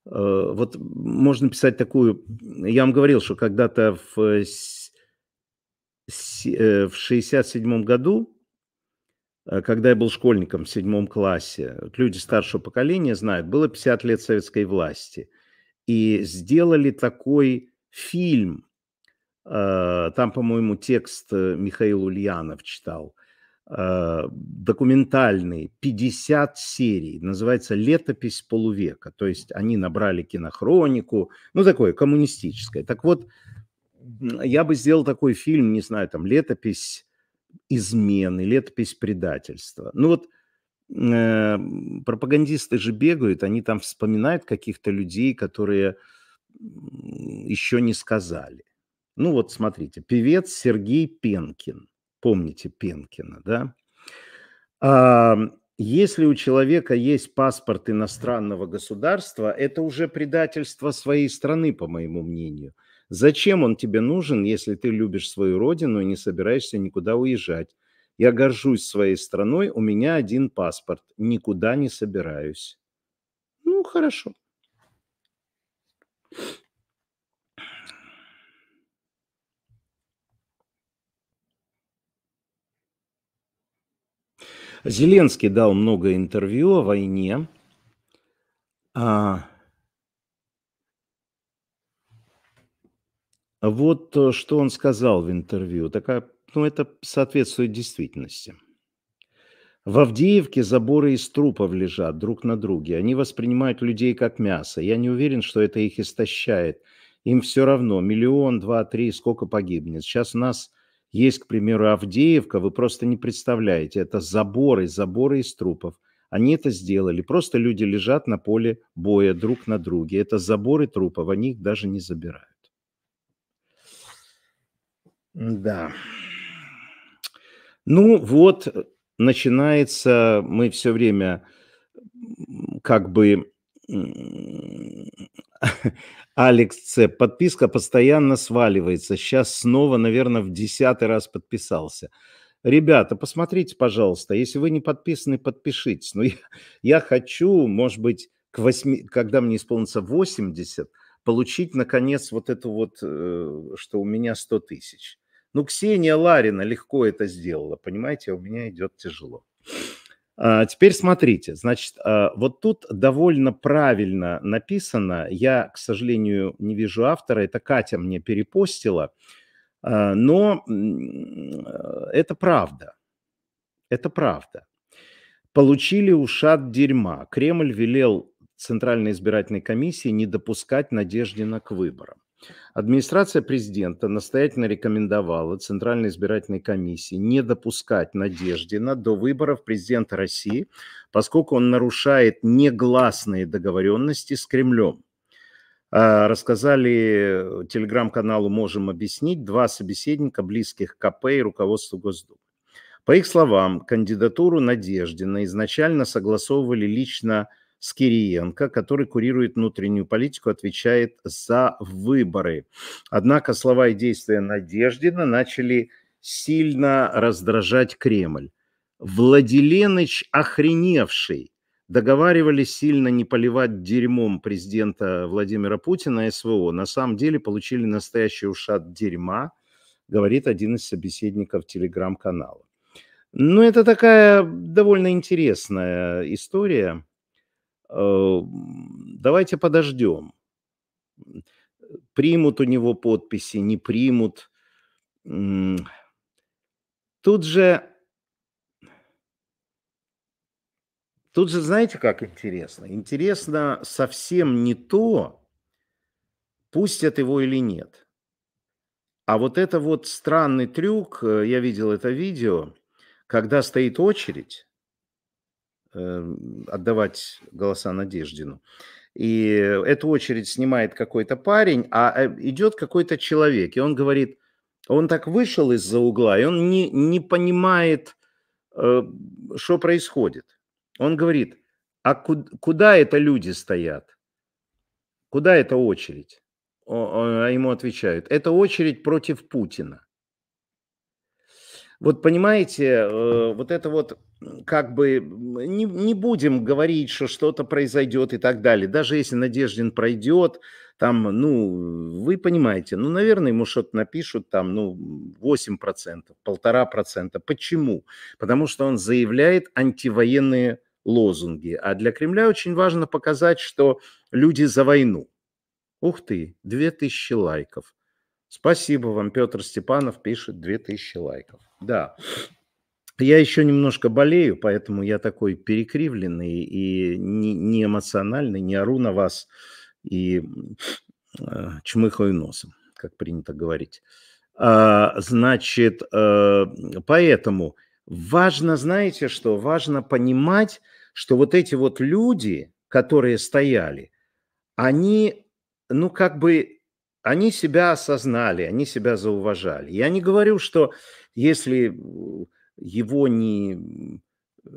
Э, вот можно писать такую... Я вам говорил, что когда-то в, э, э, в 67 году Э, когда я был школьником в седьмом классе, люди старшего поколения знают, было 50 лет советской власти. И сделали такой фильм, э, там, по-моему, текст э, Михаил Ульянов читал, документальный, 50 серий, называется «Летопись полувека». То есть они набрали кинохронику, ну, такое коммунистическое. Так вот, я бы сделал такой фильм, не знаю, там, «Летопись измены, летопись предательства. Ну вот э, пропагандисты же бегают, они там вспоминают каких-то людей, которые еще не сказали. Ну вот смотрите, певец Сергей Пенкин. Помните Пенкина, да? А, если у человека есть паспорт иностранного государства, это уже предательство своей страны, по моему мнению – Зачем он тебе нужен, если ты любишь свою родину и не собираешься никуда уезжать? Я горжусь своей страной, у меня один паспорт, никуда не собираюсь. Ну, хорошо. Зеленский дал много интервью о войне. А, Вот э, что он сказал в интервью. Такая, ну, это соответствует действительности. В Авдеевке заборы из трупов лежат друг на друге. Они воспринимают людей как мясо. Я не уверен, что это их истощает. Им все равно, миллион, два, три, сколько погибнет. Сейчас у нас есть, к примеру, Авдеевка, вы просто не представляете. Это заборы, заборы из трупов. Они это сделали. Просто люди лежат на поле боя друг на друге. Это заборы трупов, они их даже не забирают. Да. Ну вот, э, начинается, мы все время как бы Алекс Ц. Подписка постоянно сваливается. Сейчас снова, наверное, в десятый раз подписался. Ребята, посмотрите, пожалуйста, если вы не подписаны, подпишитесь. Но ну, я, я хочу, может быть, к 8, когда мне исполнится 80, получить, наконец, вот эту вот, э, что у меня 100 тысяч. Ну, Ксения Ларина легко это сделала, понимаете, у меня идет тяжело. А, теперь смотрите, значит, а, вот тут довольно правильно написано, я, к сожалению, не вижу автора, это Катя мне перепостила, а, но а, это правда, это правда. Получили ушат дерьма. Кремль велел Центральной избирательной комиссии не допускать Надеждина к выборам. Администрация президента настоятельно рекомендовала Центральной избирательной комиссии не допускать Надеждина до выборов президента России, поскольку он нарушает негласные договоренности с Кремлем. А, рассказали э, телеграм-каналу «Можем объяснить» два собеседника, близких КП и руководству Госдумы. По их словам, кандидатуру Надеждина изначально согласовывали лично Скириенко, который курирует внутреннюю политику, отвечает за выборы. Однако слова и действия Надеждина начали сильно раздражать Кремль. Владиленыч охреневший. Договаривались сильно не поливать дерьмом президента Владимира Путина СВО. На самом деле получили настоящий ушат дерьма, говорит один из собеседников телеграм-канала. Ну, это такая довольно интересная история. Э, давайте подождем. Примут у него подписи, не примут. Тут же, тут же, знаете, как интересно? Интересно совсем не то, пустят его или нет. А вот это вот странный трюк, э, я видел это видео, когда стоит очередь, Эм, отдавать голоса Надеждину. И эту очередь снимает какой-то парень, а э, идет какой-то человек, и он говорит, он так вышел из-за угла, и он не, не понимает, э, что происходит. Он говорит, а куда это люди стоят? Куда эта очередь? А ему отвечают, это очередь против Путина. Вот понимаете, э, вот это вот как бы не, не будем говорить, что что-то произойдет и так далее. Даже если Надеждин пройдет, там, ну, вы понимаете, ну, наверное, ему что-то напишут, там, ну, 8%, процента. Почему? Потому что он заявляет антивоенные лозунги. А для Кремля очень важно показать, что люди за войну. Ух ты, 2000 лайков. Спасибо вам, Петр Степанов пишет 2000 лайков. Да, я еще немножко болею, поэтому я такой перекривленный и не, эмоциональный, не ору на вас и э, чмыхаю носом, как принято говорить. А, значит, э, поэтому важно, знаете что, важно понимать, что вот эти вот люди, которые стояли, они, ну, как бы они себя осознали, они себя зауважали. Я не говорю, что если э, его не э,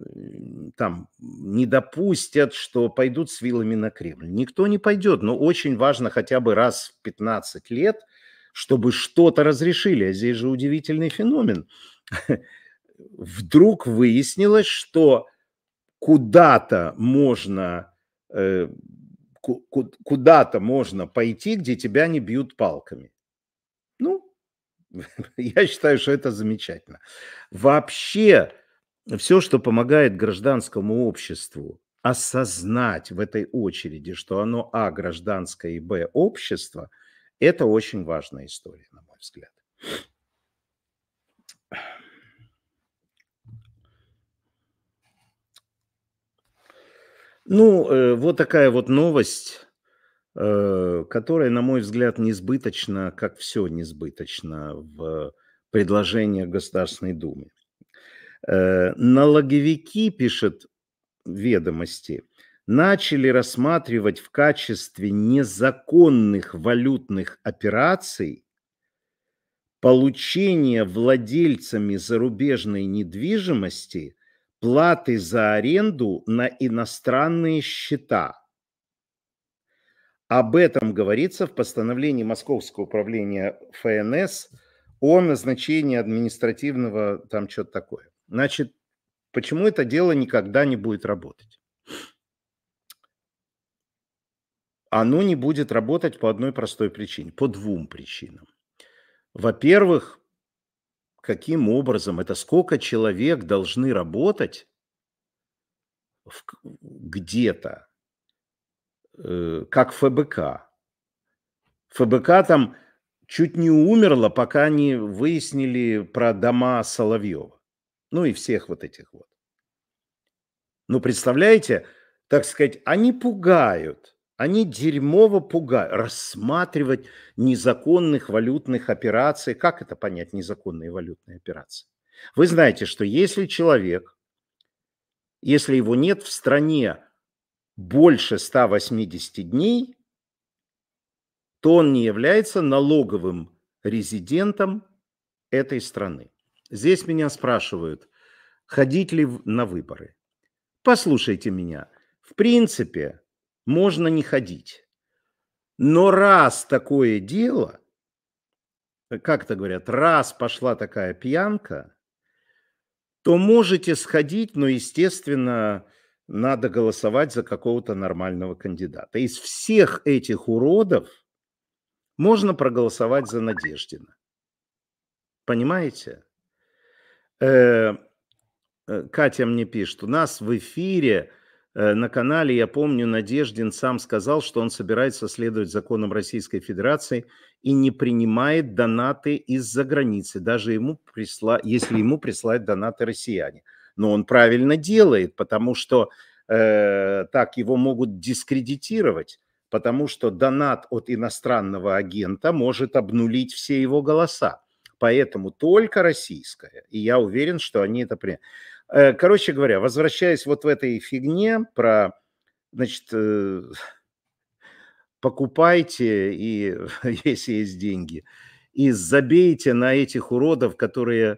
там не допустят, что пойдут с вилами на Кремль. Никто не пойдет, но очень важно хотя бы раз в 15 лет, чтобы что-то разрешили. А здесь же удивительный феномен. Вдруг выяснилось, что куда-то можно э, куда-то можно пойти, где тебя не бьют палками. Ну, я считаю, что это замечательно. Вообще, все, что помогает гражданскому обществу осознать в этой очереди, что оно, а, гражданское, и, б, общество, это очень важная история, на мой взгляд. Ну, э, вот такая вот новость, э, которая, на мой взгляд, несбыточна, как все несбыточно в предложении Государственной Думы. Э, налоговики, пишет ведомости, начали рассматривать в качестве незаконных валютных операций получение владельцами зарубежной недвижимости платы за аренду на иностранные счета. Об этом говорится в постановлении Московского управления ФНС о назначении административного там что-то такое. Значит, почему это дело никогда не будет работать? Оно не будет работать по одной простой причине, по двум причинам. Во-первых, каким образом, это сколько человек должны работать где-то, э, как ФБК. ФБК там чуть не умерла пока не выяснили про дома Соловьева. Ну и всех вот этих вот. Ну, представляете, так сказать, они пугают – они дерьмово пугают. Рассматривать незаконных валютных операций. Как это понять, незаконные валютные операции? Вы знаете, что если человек, если его нет в стране больше 180 дней, то он не является налоговым резидентом этой страны. Здесь меня спрашивают, ходить ли на выборы. Послушайте меня. В принципе, можно не ходить. Но раз такое дело, как это говорят, раз пошла такая пьянка, то можете сходить, но, естественно, надо голосовать за какого-то нормального кандидата. Из всех этих уродов можно проголосовать за Надеждина. Понимаете? Э, э, Катя мне пишет, у нас в эфире Э, на канале, я помню, Надеждин сам сказал, что он собирается следовать законам Российской Федерации и не принимает донаты из-за границы, даже ему присла... если ему присылают донаты россияне. Но он правильно делает, потому что э, так его могут дискредитировать, потому что донат от иностранного агента может обнулить все его голоса. Поэтому только российское, И я уверен, что они это приняли. Э, короче говоря, возвращаясь вот в этой фигне про, значит, э, покупайте, и, если есть деньги, и забейте на этих уродов, которые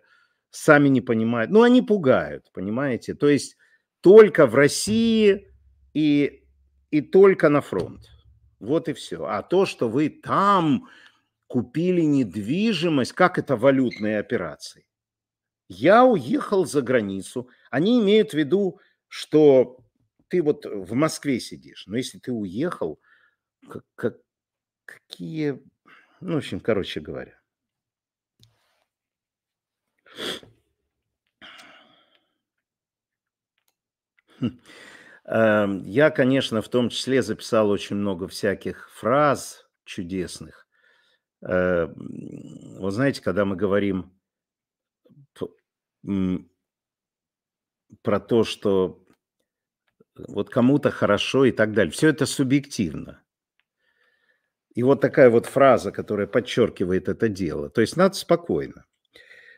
сами не понимают. Ну, они пугают, понимаете? То есть только в России и, и только на фронт. Вот и все. А то, что вы там купили недвижимость, как это валютные операции? Я уехал за границу. Они имеют в виду, что ты вот в Москве сидишь, но если ты уехал, как, как, какие, ну, в общем, короче говоря. Хм. Эм, я, конечно, в том числе записал очень много всяких фраз чудесных. Эм, Вы знаете, когда мы говорим про то, что э, вот кому-то хорошо и так далее. Все это субъективно. И вот такая вот фраза, которая подчеркивает это дело. То есть надо спокойно.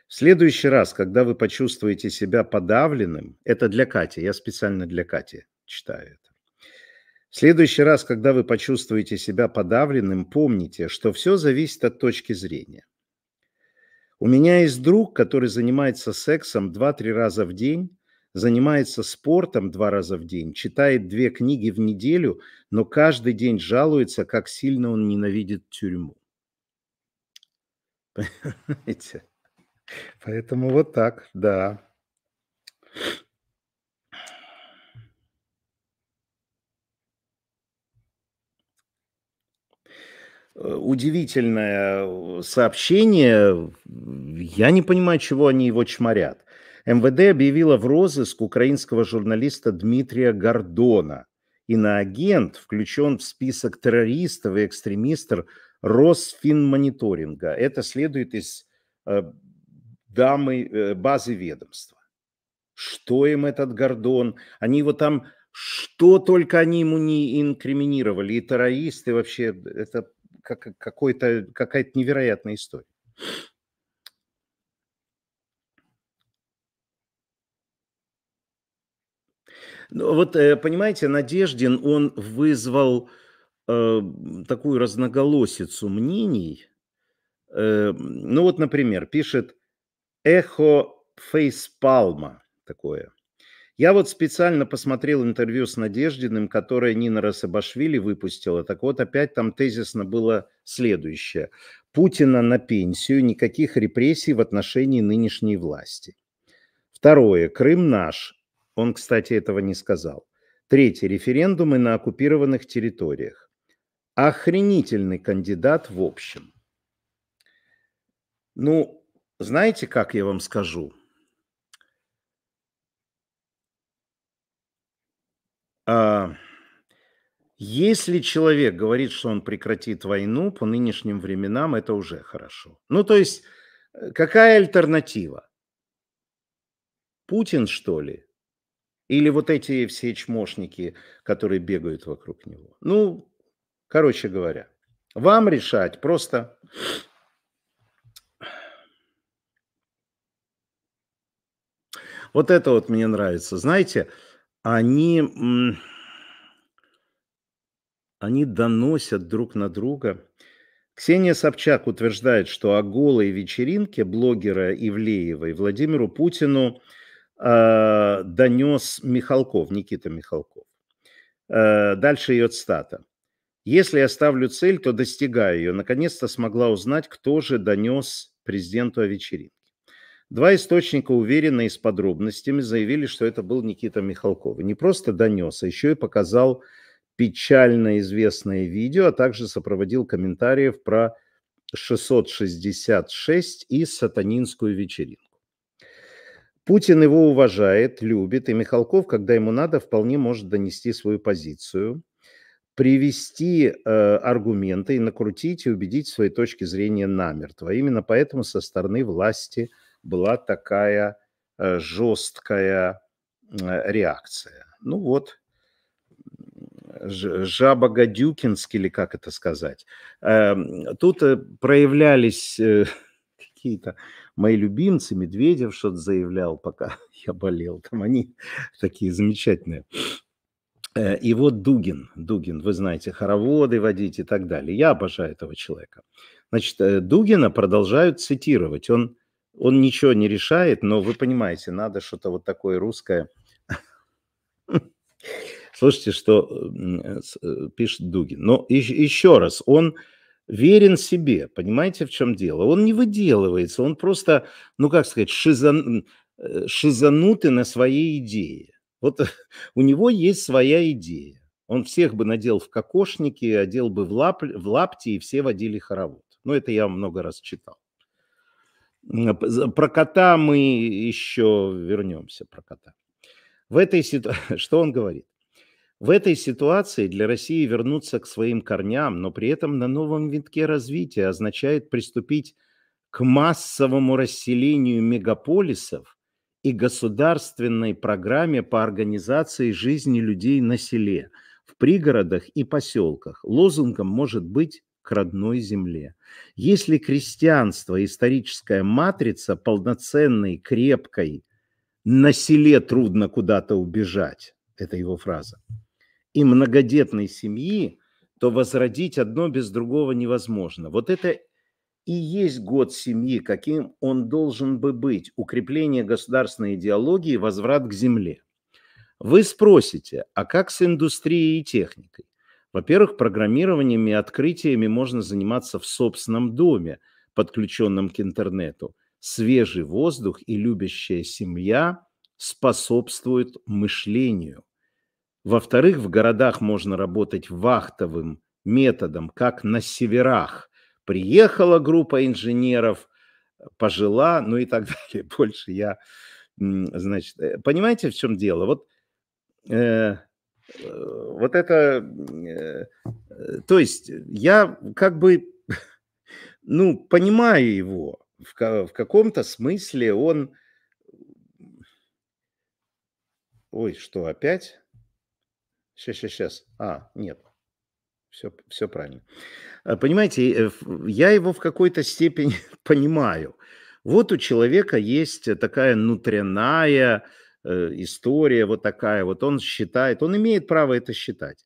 В следующий раз, когда вы почувствуете себя подавленным, это для Кати, я специально для Кати читаю это. В следующий раз, когда вы почувствуете себя подавленным, помните, что все зависит от точки зрения. У меня есть друг, который занимается сексом 2-3 раза в день, занимается спортом два раза в день, читает две книги в неделю, но каждый день жалуется, как сильно он ненавидит тюрьму. Понимаете? Поэтому вот так, да. удивительное э, сообщение. Я не понимаю, чего они его чморят. МВД объявила в розыск украинского журналиста Дмитрия Гордона. Иноагент включен в список террористов и экстремистов Росфинмониторинга. Это следует из э, дамы, э, базы ведомства. Что им этот Гордон? Они его там, что только они ему не инкриминировали, и террористы вообще, это как, какая-то невероятная история. Ну Вот, э, понимаете, Надеждин, он вызвал э, такую разноголосицу мнений. Э, ну вот, например, пишет «Эхо фейспалма» такое – я вот специально посмотрел интервью с Надеждиным, которое Нина Расабашвили выпустила. Так вот, опять там тезисно было следующее. Путина на пенсию, никаких репрессий в отношении нынешней власти. Второе. Крым наш. Он, кстати, этого не сказал. Третье. Референдумы на оккупированных территориях. Охренительный кандидат в общем. Ну, знаете, как я вам скажу? А, если человек говорит, что он прекратит войну, по нынешним временам это уже хорошо. Ну, то есть, э, какая альтернатива? Путин, что ли? Или вот эти все чмошники, которые бегают вокруг него? Ну, короче говоря, вам решать просто... Вот это вот мне нравится. Знаете, они, они доносят друг на друга. Ксения Собчак утверждает, что о голой вечеринке блогера Ивлеевой Владимиру Путину э, донес Михалков, Никита Михалков. Э, дальше ее цитата. «Если я ставлю цель, то достигаю ее. Наконец-то смогла узнать, кто же донес президенту о вечеринке. Два источника, уверенные с подробностями, заявили, что это был Никита Михалков. не просто донес, а еще и показал печально известное видео, а также сопроводил комментариев про 666 и сатанинскую вечеринку. Путин его уважает, любит, и Михалков, когда ему надо, вполне может донести свою позицию, привести э, аргументы и накрутить и убедить свои точки зрения намертво. Именно поэтому со стороны власти – была такая э, жесткая э, реакция. Ну вот, жаба Гадюкинск, или как это сказать. Эм, тут э, проявлялись какие-то мои любимцы, Медведев что-то заявлял, пока я болел. Там они такие замечательные. И вот Дугин, Дугин, вы знаете, хороводы водить и так далее. Я обожаю этого человека. Значит, Дугина продолжают цитировать. Он он ничего не решает, но вы понимаете, надо что-то вот такое русское. Слушайте, что э, э, пишет Дугин. Но еще раз, он верен себе, понимаете, в чем дело? Он не выделывается, он просто, ну как сказать, шизан, э, шизанутый на своей идее. Вот у него есть своя идея. Он всех бы надел в кокошники, одел бы в, лап, в лапти, и все водили хоровод. Но ну, это я много раз читал. Про кота мы еще вернемся, про кота. В этой ситуации, что он говорит? В этой ситуации для России вернуться к своим корням, но при этом на новом витке развития означает приступить к массовому расселению мегаполисов и государственной программе по организации жизни людей на селе, в пригородах и поселках. Лозунгом может быть к родной земле. Если крестьянство – историческая матрица, полноценной, крепкой, на селе трудно куда-то убежать, это его фраза, и многодетной семьи, то возродить одно без другого невозможно. Вот это и есть год семьи, каким он должен бы быть. Укрепление государственной идеологии, возврат к земле. Вы спросите, а как с индустрией и техникой? Во-первых, программированием и открытиями можно заниматься в собственном доме, подключенном к интернету. Свежий воздух и любящая семья способствуют мышлению. Во-вторых, в городах можно работать вахтовым методом, как на северах. Приехала группа инженеров, пожила, ну и так далее. Больше я, значит, э, понимаете, в чем дело? Вот э, Э, вот это... Э, то есть я как бы, ну, понимаю его. В, каком-то смысле он... Ой, что, опять? Сейчас, сейчас, сейчас. А, нет. Все, все правильно. Э, понимаете, я его в какой-то степени понимаю. Вот у человека есть такая внутренняя Э, история вот такая, вот он считает, он имеет право это считать.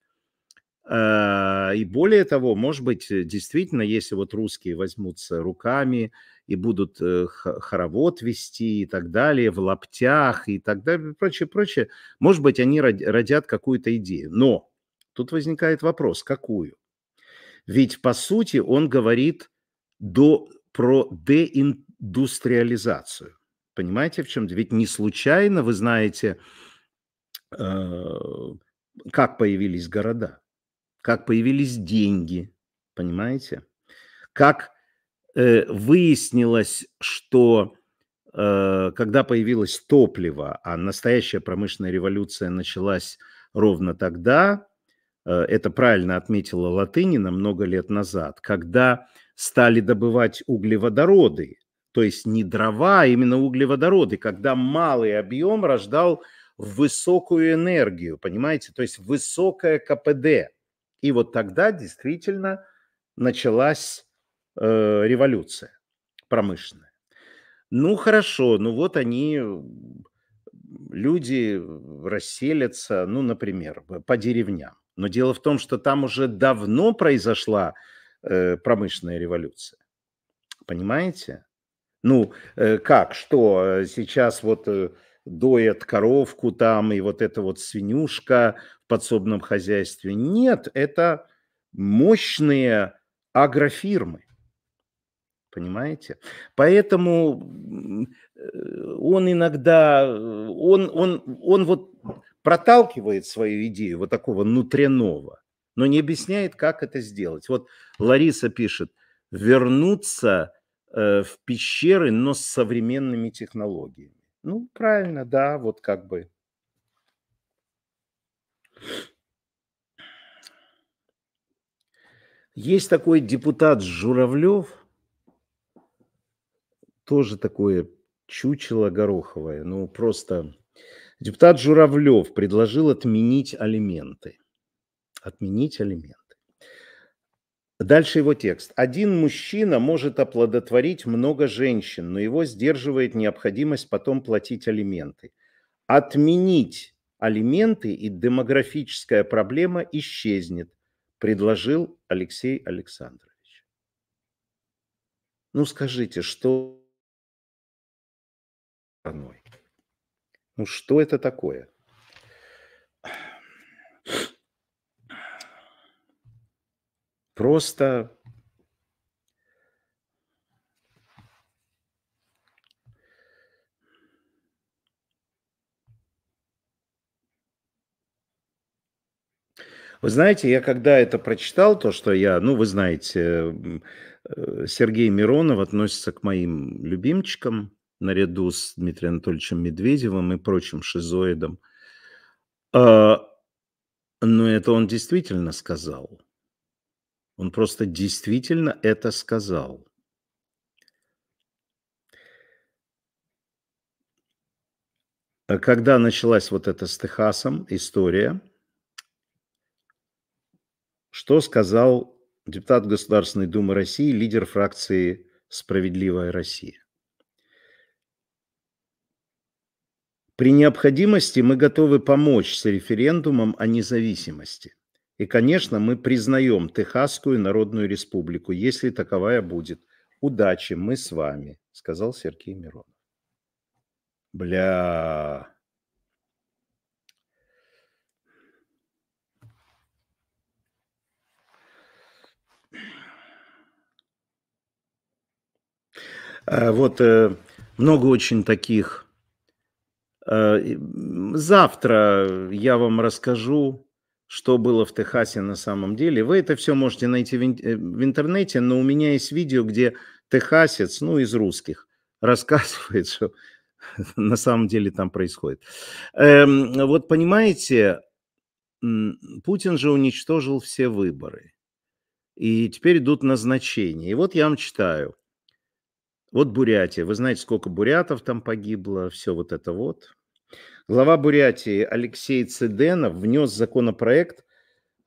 Э, и более того, может быть, э, действительно, если вот русские возьмутся руками и будут хоровод вести и так далее, в лаптях и так далее, прочее, прочее, может быть, они родят какую-то идею. Но тут возникает вопрос, какую? Ведь, по сути, он говорит до, про деиндустриализацию. Понимаете, в чем дело? Ведь не случайно вы знаете, э, как появились города, как появились деньги, понимаете? Как э, выяснилось, что э, когда появилось топливо, а настоящая промышленная революция началась ровно тогда, это правильно отметила Латынина много лет назад, когда стали добывать углеводороды, то есть не дрова, а именно углеводороды, когда малый объем рождал высокую энергию, понимаете, то есть высокое КПД. И вот тогда действительно началась э, революция промышленная. Ну хорошо, ну вот они, люди расселятся, ну, например, по деревням. Но дело в том, что там уже давно произошла э, промышленная революция. Понимаете? Ну, э, как, что э, сейчас вот э, доят коровку там и вот эта вот свинюшка в подсобном хозяйстве. Нет, это мощные агрофирмы. Понимаете? Поэтому он иногда, он, он, он вот проталкивает свою идею вот такого внутреннего, но не объясняет, как это сделать. Вот Лариса пишет, вернуться – Э, в пещеры, но с современными технологиями. Ну, правильно, да, вот как бы. Есть такой депутат Журавлев, тоже такое чучело гороховое, ну просто... Депутат Журавлев предложил отменить алименты. Отменить алименты. Дальше его текст. Один мужчина может оплодотворить много женщин, но его сдерживает необходимость потом платить алименты. Отменить алименты и демографическая проблема исчезнет, предложил Алексей Александрович. Ну скажите, что... Ну что это такое? просто Вы знаете, я когда это прочитал, то, что я, ну, вы знаете, э, Сергей Миронов относится к моим любимчикам наряду с Дмитрием Анатольевичем Медведевым и прочим шизоидом. А, но это он действительно сказал – он просто действительно это сказал. А когда началась вот эта с Техасом история, что сказал депутат Государственной Думы России, лидер фракции «Справедливая Россия»? При необходимости мы готовы помочь с референдумом о независимости. И, конечно, мы признаем Техасскую Народную Республику, если таковая будет. Удачи, мы с вами, сказал Сергей Миронов. Бля. Э, вот э, много очень таких. Э, завтра я вам расскажу что было в Техасе на самом деле. Вы это все можете найти э, в, интернете, но у меня есть видео, где техасец, ну, из русских, рассказывает, что на самом деле там происходит. Эм, вот понимаете, Путин же уничтожил все выборы. И теперь идут назначения. И вот я вам читаю. Вот Бурятия. Вы знаете, сколько бурятов там погибло, все вот это вот. Глава Бурятии Алексей Цыденов внес законопроект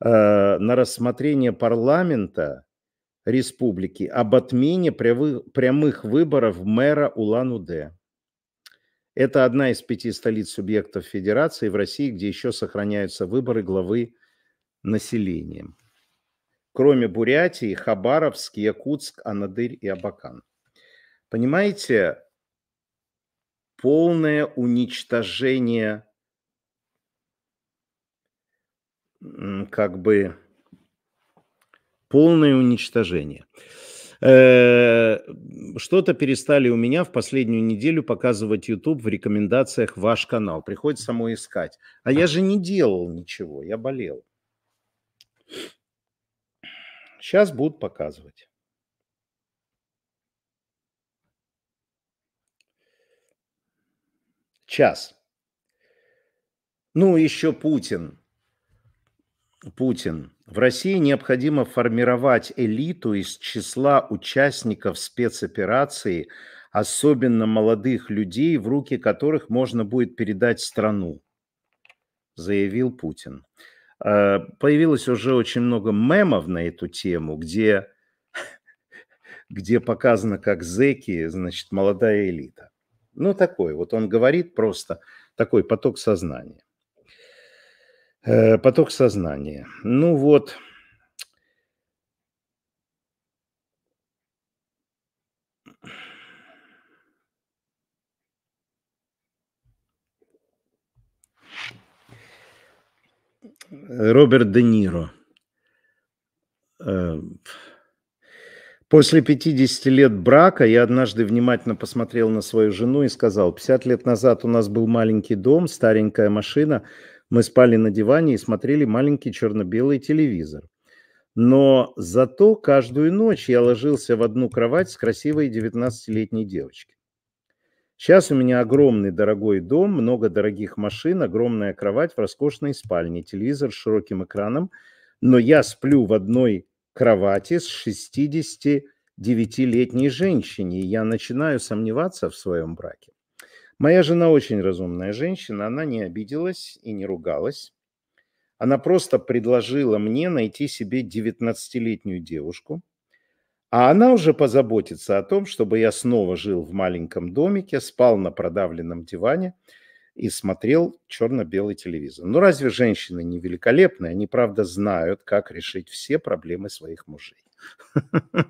э, на рассмотрение парламента республики об отмене прямых, прямых выборов мэра Улан-Удэ. Это одна из пяти столиц субъектов федерации в России, где еще сохраняются выборы главы населением. Кроме Бурятии, Хабаровск, Якутск, Анадырь и Абакан. Понимаете, полное уничтожение как бы полное уничтожение. Э, что-то перестали у меня в последнюю неделю показывать YouTube в рекомендациях ваш канал. Приходится само искать. А я же не делал ничего, я болел. Сейчас будут показывать. Час. Ну, еще Путин. Путин. В России необходимо формировать элиту из числа участников спецоперации, особенно молодых людей, в руки которых можно будет передать страну, заявил Путин. Э, появилось уже очень много мемов на эту тему, где, где показано, как зеки, значит, молодая элита. Ну, такой, вот он говорит просто, такой поток сознания. Э, поток сознания. Ну вот, Роберт Де Ниро. Э, После 50 лет брака я однажды внимательно посмотрел на свою жену и сказал, 50 лет назад у нас был маленький дом, старенькая машина, мы спали на диване и смотрели маленький черно-белый телевизор. Но зато каждую ночь я ложился в одну кровать с красивой 19-летней девочкой. Сейчас у меня огромный дорогой дом, много дорогих машин, огромная кровать в роскошной спальне, телевизор с широким экраном, но я сплю в одной кровати с 69-летней женщине, я начинаю сомневаться в своем браке. Моя жена очень разумная женщина, она не обиделась и не ругалась. Она просто предложила мне найти себе 19-летнюю девушку, а она уже позаботится о том, чтобы я снова жил в маленьком домике, спал на продавленном диване – и смотрел черно-белый телевизор. Ну разве женщины не великолепны? Они, правда, знают, как решить все проблемы своих мужей.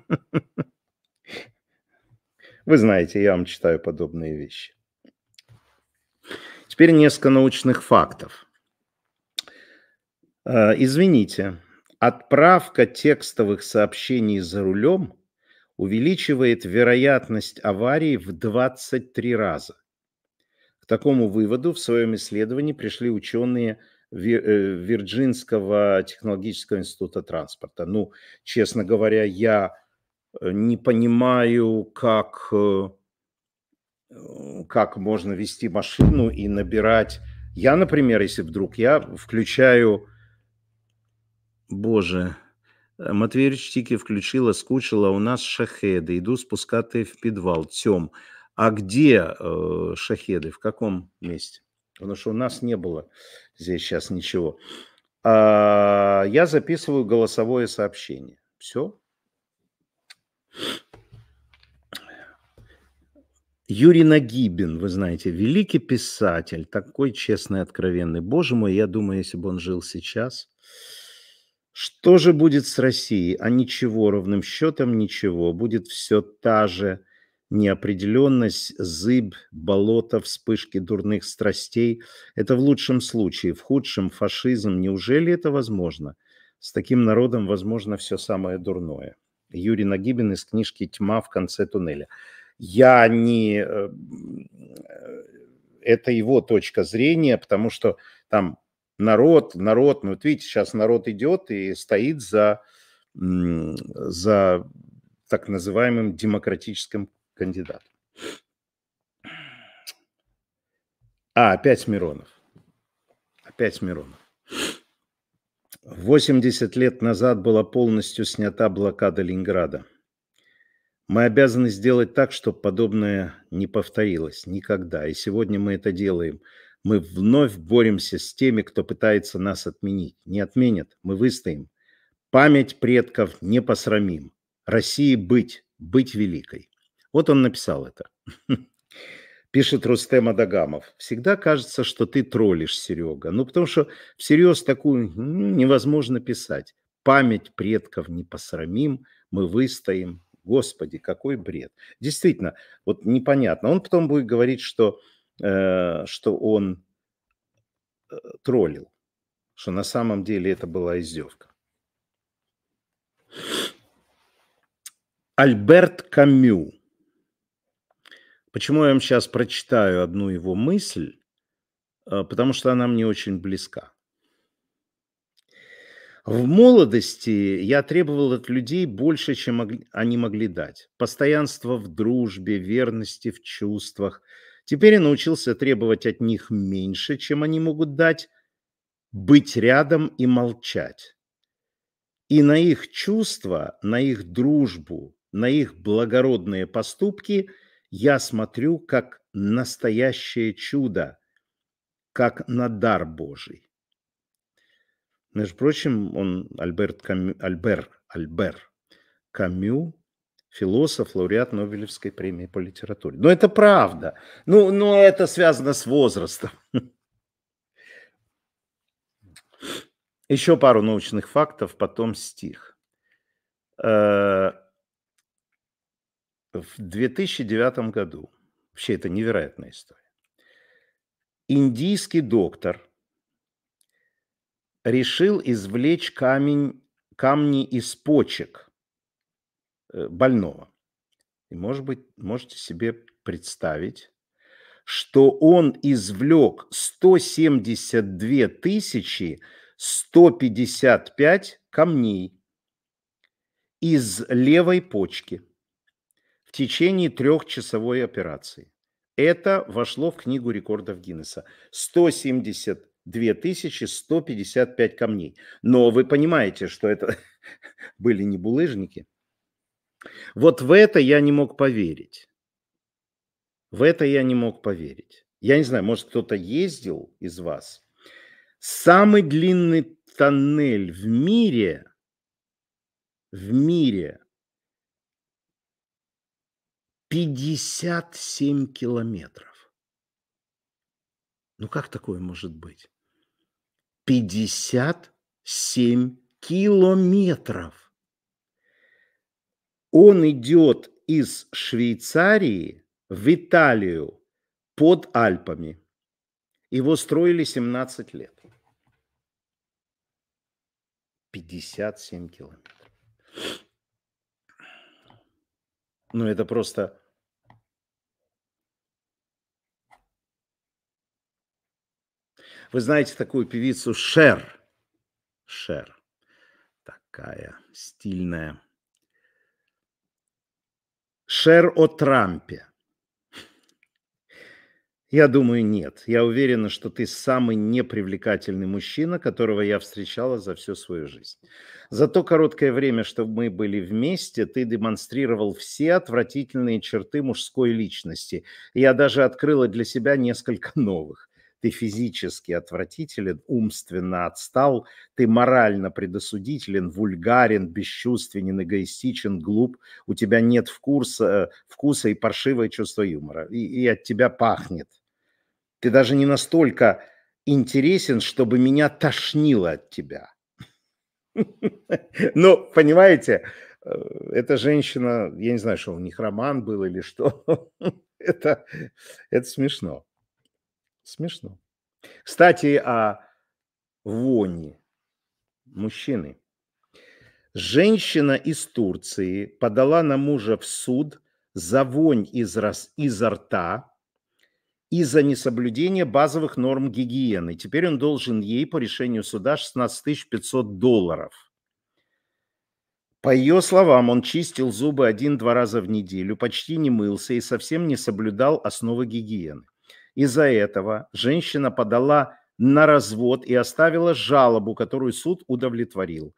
Вы знаете, я вам читаю подобные вещи. Теперь несколько научных фактов. Э, извините, отправка текстовых сообщений за рулем увеличивает вероятность аварии в 23 раза. К такому выводу в своем исследовании пришли ученые э, Вирджинского технологического института транспорта. Ну, честно говоря, я э, не понимаю, как, э, как можно вести машину и набирать. Я, например, если вдруг я включаю, боже, Матвеевич Тики включила, скучила, у нас шахеды, иду спускаться в подвал, тем. А где э, шахеды? В каком месте? Потому что у нас не было здесь сейчас ничего. А, я записываю голосовое сообщение. Все. Юрий Нагибин, вы знаете, великий писатель, такой честный, откровенный. Боже мой, я думаю, если бы он жил сейчас, что же будет с Россией? А ничего, ровным счетом ничего. Будет все та же неопределенность, зыб, болото, вспышки дурных страстей. Это в лучшем случае, в худшем фашизм. Неужели это возможно? С таким народом возможно все самое дурное. Юрий Нагибин из книжки «Тьма в конце туннеля». Я не... Э, это его точка зрения, потому что там народ, народ, ну вот видите, сейчас народ идет и стоит за, за так называемым демократическим кандидат. А, опять Миронов. Опять Миронов. 80 лет назад была полностью снята блокада Ленинграда. Мы обязаны сделать так, чтобы подобное не повторилось никогда. И сегодня мы это делаем. Мы вновь боремся с теми, кто пытается нас отменить. Не отменят, мы выстоим. Память предков не посрамим. России быть, быть великой. Вот он написал это. Пишет Рустем Адагамов. Всегда кажется, что ты троллишь, Серега. Ну, потому что всерьез такую ну, невозможно писать. Память предков не посрамим, мы выстоим. Господи, какой бред. Действительно, вот непонятно. Он потом будет говорить, что, э, что он э, троллил, что на самом деле это была издевка. Альберт Камю Почему я вам сейчас прочитаю одну его мысль? Э, потому что она мне очень близка. В молодости я требовал от людей больше, чем они могли дать. Постоянство в дружбе, верности в чувствах. Теперь я научился требовать от них меньше, чем они могут дать, быть рядом и молчать. И на их чувства, на их дружбу, на их благородные поступки – я смотрю, как настоящее чудо, как на дар Божий. Между прочим, он Альберт Камю, Альбер, Альбер Камю, философ, лауреат Нобелевской премии по литературе. Но это правда. Ну, но это связано с возрастом. Еще пару научных фактов, потом стих. Э, в 2009 году, вообще это невероятная история, индийский доктор решил извлечь камень, камни из почек э, больного. И, может быть, можете себе представить, что он извлек 172 тысячи 155 камней из левой почки – течение трехчасовой операции. Это вошло в книгу рекордов Гиннесса. 172 155 камней. Но вы понимаете, что это были не булыжники. Вот в это я не мог поверить. В это я не мог поверить. Я не знаю, может, кто-то ездил из вас. Самый длинный тоннель в мире, в мире 57 километров. Ну как такое может быть? 57 километров. Он идет из Швейцарии в Италию под Альпами. Его строили 17 лет. 57 километров. Ну, это просто Вы знаете такую певицу Шер? Шер. Такая стильная. Шер о Трампе. Я думаю, нет. Я уверена, что ты самый непривлекательный мужчина, которого я встречала за всю свою жизнь. За то короткое время, что мы были вместе, ты демонстрировал все отвратительные черты мужской личности. Я даже открыла для себя несколько новых ты физически отвратителен, умственно отстал, ты морально предосудителен, вульгарен, бесчувственен, эгоистичен, глуп, у тебя нет вкуса, э, вкуса и паршивое чувство юмора, и, и от тебя пахнет. Ты даже не настолько интересен, чтобы меня тошнило от тебя. Ну, понимаете, э, эта женщина, я не знаю, что у них роман был или что, это, это смешно. Смешно. Кстати, о воне Мужчины. Женщина из Турции подала на мужа в суд за вонь из, раз, изо рта из-за несоблюдения базовых норм гигиены. Теперь он должен ей по решению суда 16 500 долларов. По ее словам, он чистил зубы один-два раза в неделю, почти не мылся и совсем не соблюдал основы гигиены. Из-за этого женщина подала на развод и оставила жалобу, которую суд удовлетворил.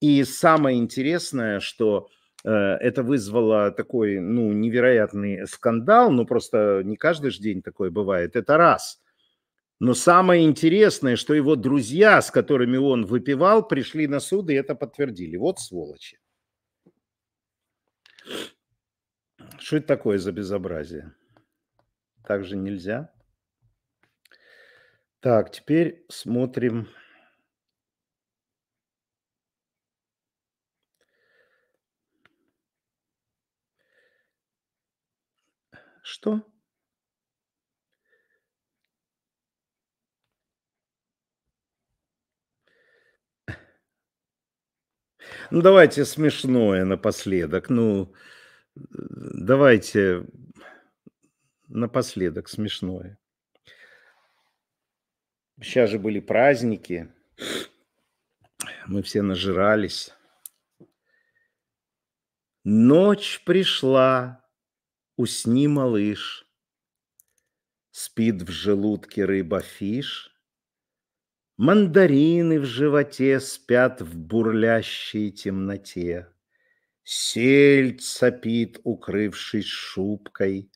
И самое интересное, что э, это вызвало такой ну, невероятный скандал, ну просто не каждый же день такое бывает, это раз. Но самое интересное, что его друзья, с которыми он выпивал, пришли на суд и это подтвердили. Вот сволочи. Что это такое за безобразие? Так же нельзя? Так, теперь смотрим. Что? Ну, давайте смешное напоследок. Ну, э, давайте напоследок смешное. Сейчас же были праздники. Мы все нажирались. Ночь пришла, усни, малыш. Спит в желудке рыба фиш. Мандарины в животе спят в бурлящей темноте. Сельдь сопит, укрывшись шубкой.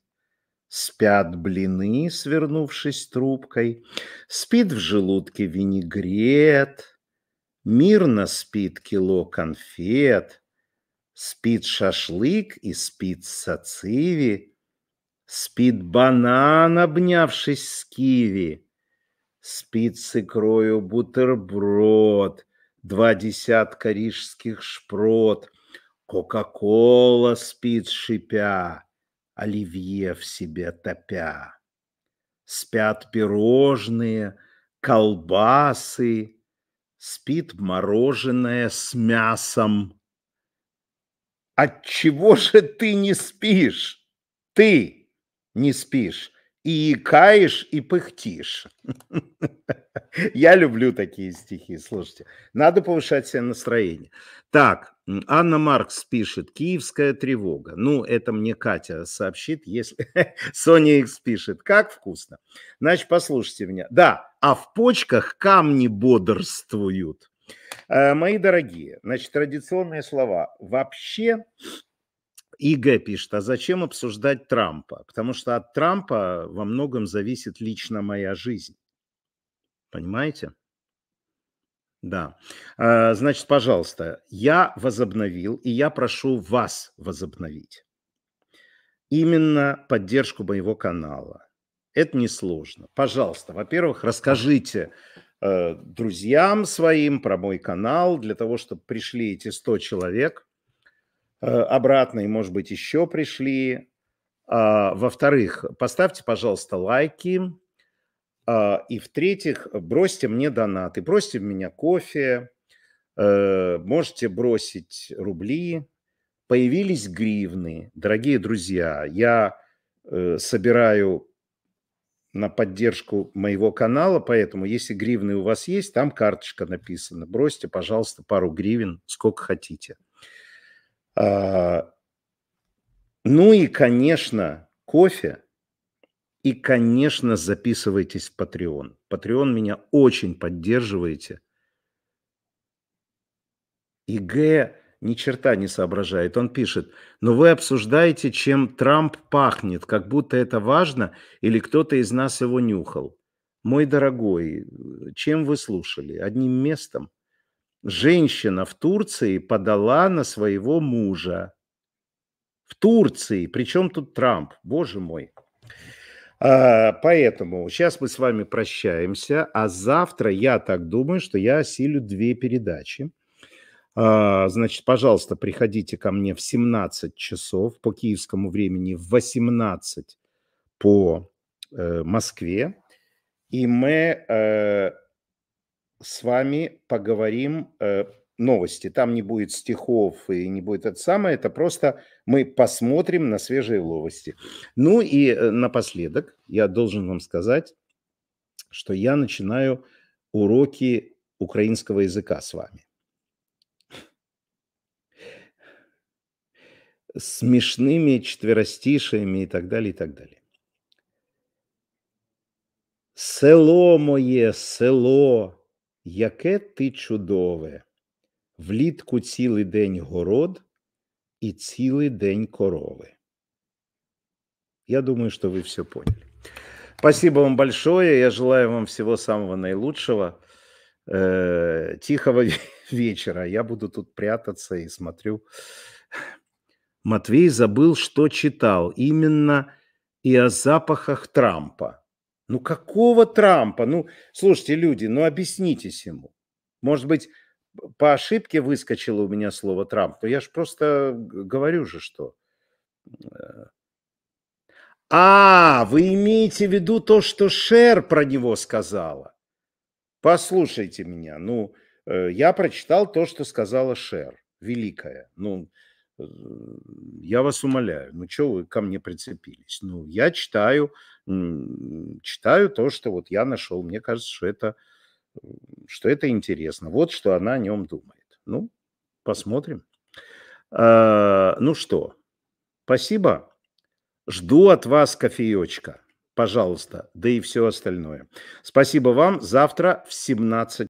Спят блины, свернувшись трубкой, Спит в желудке винегрет, Мирно спит кило конфет, Спит шашлык и спит сациви, Спит банан, обнявшись с киви, Спит с икрою бутерброд, Два десятка рижских шпрот, Кока-кола спит шипя, оливье в себе топя. Спят пирожные, колбасы, спит мороженое с мясом. Отчего же ты не спишь? Ты не спишь и икаешь, и пыхтишь. Я люблю такие стихи, слушайте. Надо повышать себе настроение. Так, Анна Маркс пишет, киевская тревога. Ну, это мне Катя сообщит, если Соня Икс пишет, как вкусно. Значит, послушайте меня. Да, а в почках камни бодрствуют. Э, мои дорогие, значит, традиционные слова. Вообще, ИГ пишет, а зачем обсуждать Трампа? Потому что от Трампа во многом зависит лично моя жизнь. Понимаете? Да. А, значит, пожалуйста, я возобновил, и я прошу вас возобновить именно поддержку моего канала. Это несложно. Пожалуйста, во-первых, расскажите э, друзьям своим про мой канал, для того, чтобы пришли эти 100 человек э, обратно, и, может быть, еще пришли. А, во-вторых, поставьте, пожалуйста, лайки, а, и в-третьих, бросьте мне донаты, бросьте в меня кофе, э, можете бросить рубли. Появились гривны. Дорогие друзья, я э, собираю на поддержку моего канала, поэтому если гривны у вас есть, там карточка написана. Бросьте, пожалуйста, пару гривен, сколько хотите. А, ну и, конечно, кофе – и, конечно, записывайтесь в Patreon. Patreon меня очень поддерживаете. И Г ни черта не соображает. Он пишет, но вы обсуждаете, чем Трамп пахнет, как будто это важно, или кто-то из нас его нюхал. Мой дорогой, чем вы слушали? Одним местом. Женщина в Турции подала на своего мужа. В Турции. Причем тут Трамп? Боже мой. А, поэтому сейчас мы с вами прощаемся, а завтра, я так думаю, что я осилю две передачи. А, значит, пожалуйста, приходите ко мне в 17 часов по киевскому времени, в 18 по э, Москве. И мы э, с вами поговорим э, новости, там не будет стихов и не будет это самое, это просто мы посмотрим на свежие новости. Ну и э, напоследок я должен вам сказать, что я начинаю уроки украинского языка с вами. Смешными четверостишиями и так далее, и так далее. Село мое, село, яке ты чудове – влітку цілий день город и цілий день коровы. Я думаю, что вы все поняли. Спасибо вам большое. Я желаю вам всего самого наилучшего. Э, тихого вечера. Я буду тут прятаться и смотрю. Матвей забыл, что читал. Именно и о запахах Трампа. Ну какого Трампа? Ну, слушайте, люди, ну объяснитесь ему. Может быть, по ошибке выскочило у меня слово Трамп, но я же просто говорю же, что... Э. А, вы имеете в виду то, что Шер про него сказала? Послушайте меня, ну, э, я прочитал то, что сказала Шер, великая. Ну, э, я вас умоляю, ну, что вы ко мне прицепились? Ну, я читаю, читаю то, что вот я нашел. Мне кажется, что это что это интересно. Вот что она о нем думает. Ну, посмотрим. А, ну что, спасибо. Жду от вас кофеечка, пожалуйста, да и все остальное. Спасибо вам. Завтра в 17.